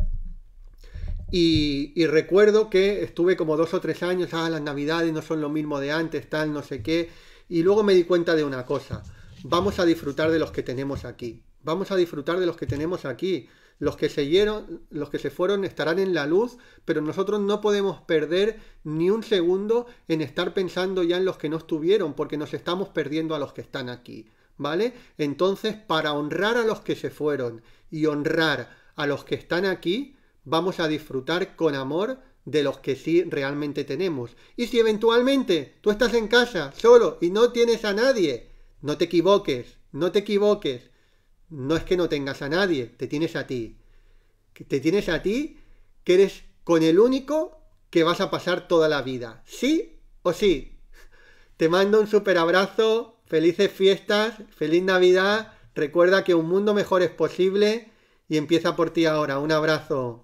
Y, recuerdo que estuve como dos o tres años, ah, las navidades no son lo mismo de antes, tal, no sé qué. Y luego me di cuenta de una cosa, vamos a disfrutar de los que tenemos aquí. Vamos a disfrutar de los que tenemos aquí. Los que se los que se fueron estarán en la luz, pero nosotros no podemos perder ni un segundo en estar pensando ya en los que no estuvieron, porque nos estamos perdiendo a los que están aquí. ¿vale? Entonces, para honrar a los que se fueron y honrar a los que están aquí, vamos a disfrutar con amor de los que sí realmente tenemos. Y si eventualmente tú estás en casa solo y no tienes a nadie, no te equivoques, no te equivoques. No es que no tengas a nadie, te tienes a ti. Te tienes a ti que eres con el único que vas a pasar toda la vida. ¿Sí o sí? Te mando un super abrazo, felices fiestas, feliz Navidad, recuerda que un mundo mejor es posible y empieza por ti ahora. Un abrazo.